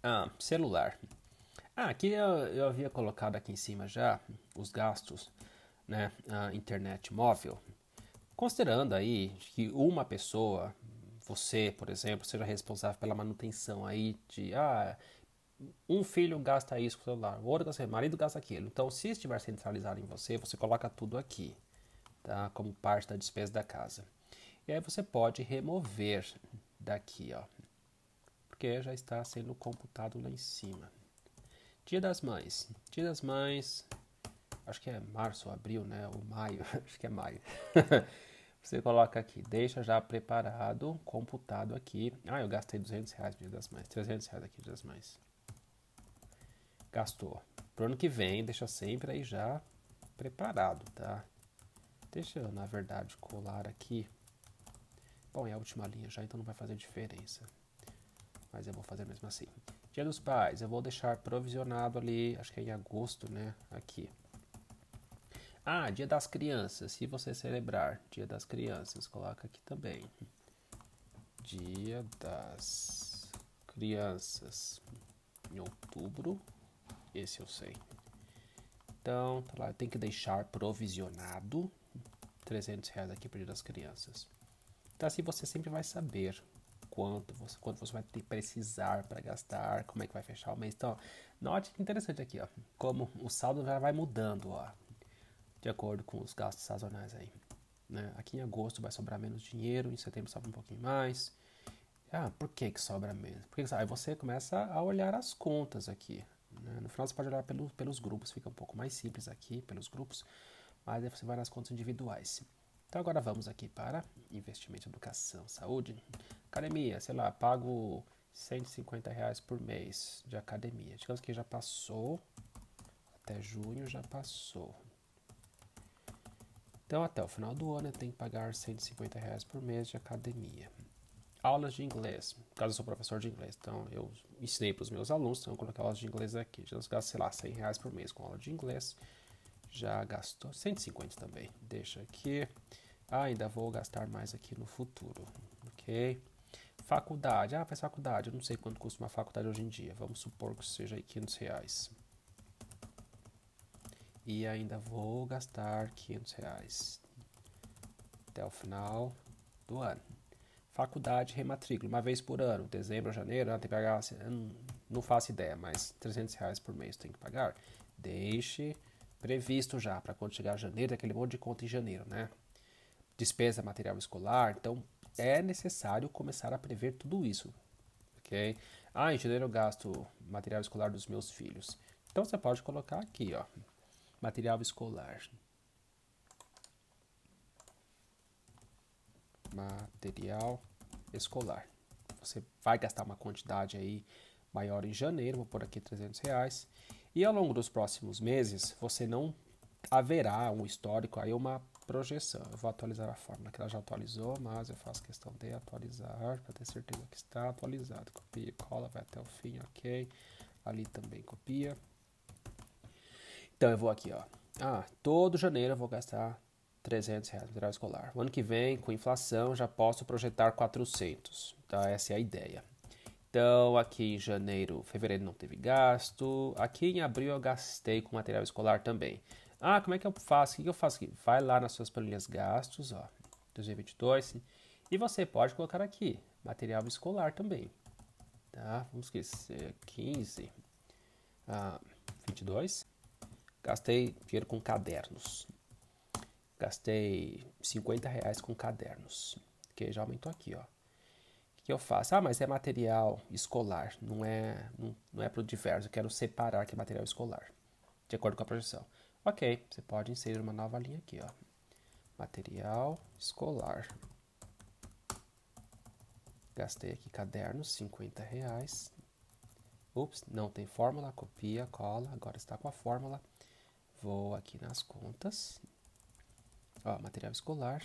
Ah, celular. Ah, aqui eu, eu havia colocado aqui em cima já os gastos né, a internet móvel. Considerando aí que uma pessoa, você, por exemplo, seja responsável pela manutenção aí de ah, um filho gasta isso com o celular, o outro gasta, o marido gasta aquilo. Então, se estiver centralizado em você, você coloca tudo aqui, tá? Como parte da despesa da casa. E aí você pode remover daqui, ó. Porque já está sendo computado lá em cima. Dia das Mães. Dia das Mães, acho que é março, abril, né? Ou maio, acho que é maio. você coloca aqui, deixa já preparado, computado aqui. Ah, eu gastei 200 reais no dia das mães, 300 reais aqui no dia das mães. Gastou. Pro ano que vem, deixa sempre aí já preparado, tá? Deixa eu, na verdade, colar aqui. Bom, é a última linha já, então não vai fazer diferença. Mas eu vou fazer mesmo assim. Dia dos Pais, eu vou deixar provisionado ali, acho que é em agosto, né? Aqui. Ah, Dia das Crianças. Se você celebrar Dia das Crianças, coloca aqui também. Dia das Crianças em outubro. Esse eu sei. Então, tá lá, tem que deixar provisionado 300 reais aqui para Dia das Crianças. Então, assim você sempre vai saber quanto você, quanto você vai ter, precisar para gastar, como é que vai fechar o mês. Então, note que interessante aqui, ó, como o saldo já vai mudando, ó de acordo com os gastos sazonais aí. Né? Aqui em agosto vai sobrar menos dinheiro, em setembro sobra um pouquinho mais. Ah, por que, que sobra menos? Porque, aí você começa a olhar as contas aqui. Né? No final você pode olhar pelo, pelos grupos, fica um pouco mais simples aqui, pelos grupos, mas aí você vai nas contas individuais. Então agora vamos aqui para investimento, educação, saúde, academia, sei lá, pago 150 reais por mês de academia. Digamos que já passou, até junho já passou. Então, até o final do ano, eu tenho que pagar 150 reais por mês de academia. Aulas de inglês. caso, eu sou professor de inglês, então eu ensinei para os meus alunos, então eu coloquei aulas de inglês aqui. Já gasto, sei lá, 100 reais por mês com aula de inglês. Já gastou 150 também. Deixa aqui. Ah, ainda vou gastar mais aqui no futuro, ok? Faculdade. Ah, faz faculdade. Eu não sei quanto custa uma faculdade hoje em dia. Vamos supor que seja aí 500 reais e ainda vou gastar 500 reais até o final do ano. Faculdade rematrícula, uma vez por ano, dezembro, janeiro, ah, tem que pagar, hum, não faço ideia, mas 300 reais por mês tem que pagar. Deixe previsto já para quando chegar janeiro, aquele monte de conta em janeiro, né? Despesa material escolar, então é necessário começar a prever tudo isso, ok? Ah, em janeiro eu gasto material escolar dos meus filhos. Então você pode colocar aqui, ó, material escolar. Material escolar. Você vai gastar uma quantidade aí maior em janeiro, vou pôr aqui 300 reais. E ao longo dos próximos meses, você não haverá um histórico, aí uma projeção. Eu vou atualizar a fórmula, que ela já atualizou, mas eu faço questão de atualizar, para ter certeza que está atualizado. Copia e cola, vai até o fim, ok. Ali também copia. Então eu vou aqui, ó. Ah, todo janeiro eu vou gastar 300 reais no material escolar. O ano que vem, com inflação, já posso projetar 400. Tá? Essa é a ideia. Então, aqui em janeiro, fevereiro não teve gasto. Aqui em abril eu gastei com material escolar também. Ah, como é que eu faço? O que eu faço aqui? Vai lá nas suas planilhas gastos, ó, 2022. E você pode colocar aqui, material escolar também. Tá? Vamos esquecer, 15, ah, 22. Gastei dinheiro com cadernos. Gastei 50 reais com cadernos. Que já aumentou aqui, ó. O que eu faço? Ah, mas é material escolar, não é, não, não é para o diverso. Eu quero separar que é material escolar, de acordo com a projeção. Ok, você pode inserir uma nova linha aqui, ó. Material escolar. Gastei aqui cadernos, 50 reais. Ups, não tem fórmula, copia, cola. Agora está com a fórmula vou aqui nas contas, ó, material escolar,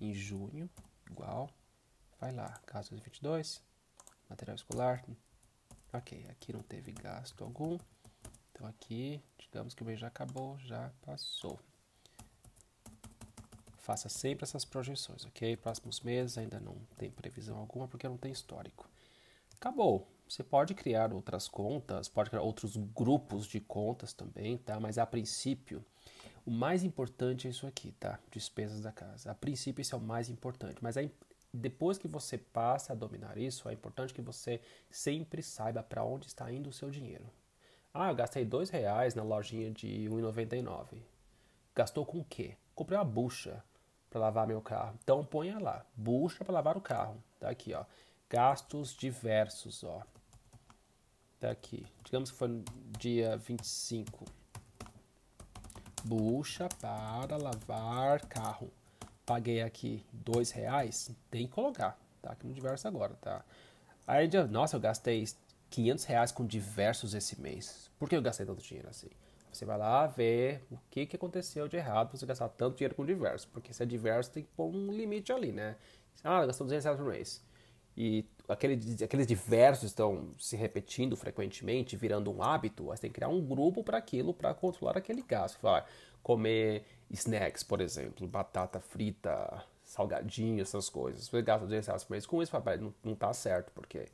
em junho, igual, vai lá, gastos de 22, material escolar, ok, aqui não teve gasto algum, então aqui, digamos que o mês já acabou, já passou. Faça sempre essas projeções, ok? Próximos meses ainda não tem previsão alguma porque não tem histórico. Acabou, você pode criar outras contas, pode criar outros grupos de contas também, tá? Mas a princípio, o mais importante é isso aqui, tá? Despesas da casa. A princípio, isso é o mais importante. Mas aí, depois que você passa a dominar isso, é importante que você sempre saiba para onde está indo o seu dinheiro. Ah, eu gastei dois reais na lojinha de 1,99. Gastou com o quê? Comprei uma bucha para lavar meu carro. Então ponha lá, bucha para lavar o carro. Tá aqui, ó. Gastos diversos, ó. Tá aqui. Digamos que foi no dia 25. Bucha para lavar carro. Paguei aqui dois reais, tem que colocar, tá? Aqui no diverso agora, tá? Aí, nossa, eu gastei 500 reais com diversos esse mês. Por que eu gastei tanto dinheiro assim? Você vai lá ver o que, que aconteceu de errado pra você gastar tanto dinheiro com diversos. Porque se é diverso, tem que pôr um limite ali, né? Ah, gastou 200 reais por mês. E aquele, aqueles diversos estão se repetindo frequentemente, virando um hábito, você tem que criar um grupo para aquilo, para controlar aquele gasto. Falar, comer snacks, por exemplo, batata frita, salgadinho, essas coisas. Você gasta 200 reais por mês com isso, fala, não, não tá certo, porque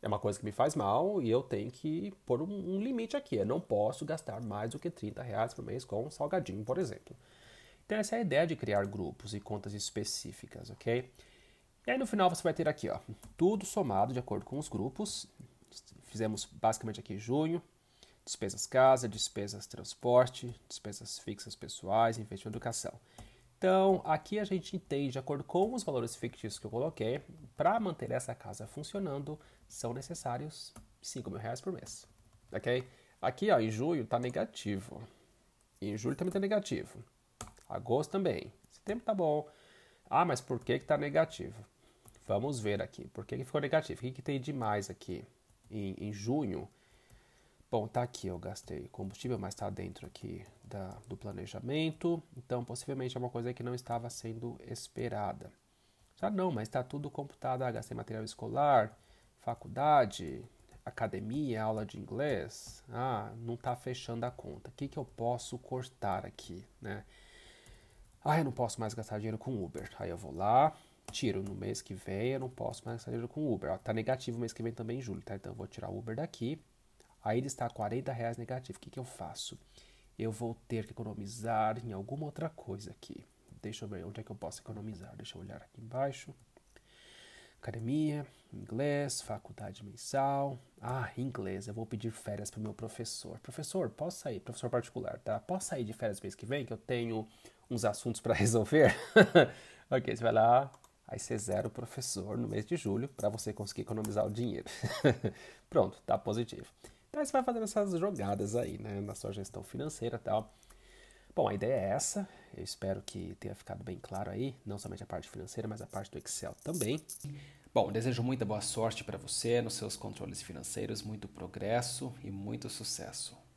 é uma coisa que me faz mal e eu tenho que pôr um, um limite aqui. Eu não posso gastar mais do que 30 reais por mês com um salgadinho, por exemplo. Então essa é a ideia de criar grupos e contas específicas, ok? E aí no final você vai ter aqui, ó, tudo somado de acordo com os grupos. Fizemos basicamente aqui junho, despesas casa, despesas transporte, despesas fixas pessoais, investimento em educação. Então, aqui a gente entende, de acordo com os valores fictícios que eu coloquei, para manter essa casa funcionando, são necessários 5 mil reais por mês, ok? Aqui, ó, em julho está negativo. em julho também está negativo. Agosto também. Setembro tá bom. Ah, mas por que está negativo? Vamos ver aqui, por que ficou negativo? O que, que tem de mais aqui? Em, em, junho, bom, tá aqui, eu gastei combustível, mas tá dentro aqui da, do planejamento, então possivelmente é uma coisa que não estava sendo esperada. Já tá, não, mas tá tudo computado, ah, gastei material escolar, faculdade, academia, aula de inglês, ah, não tá fechando a conta. O que, que eu posso cortar aqui, né? Ah, eu não posso mais gastar dinheiro com Uber. Aí eu vou lá, tiro. No mês que vem eu não posso mais sair com o Uber. Ó, tá negativo mês que vem também em julho, tá? Então eu vou tirar o Uber daqui. Aí ele está 40 reais negativo. O que, que eu faço? Eu vou ter que economizar em alguma outra coisa aqui. Deixa eu ver onde é que eu posso economizar. Deixa eu olhar aqui embaixo. Academia, inglês, faculdade mensal. Ah, inglês. Eu vou pedir férias para o meu professor. Professor, posso sair? Professor particular, tá? Posso sair de férias mês que vem? Que eu tenho uns assuntos para resolver? ok, você vai lá, Aí você zera o professor no mês de julho para você conseguir economizar o dinheiro. Pronto, tá positivo. Então você vai fazendo essas jogadas aí, né, na sua gestão financeira e tal. Bom, a ideia é essa. Eu espero que tenha ficado bem claro aí, não somente a parte financeira, mas a parte do Excel também. Bom, desejo muita boa sorte para você nos seus controles financeiros, muito progresso e muito sucesso.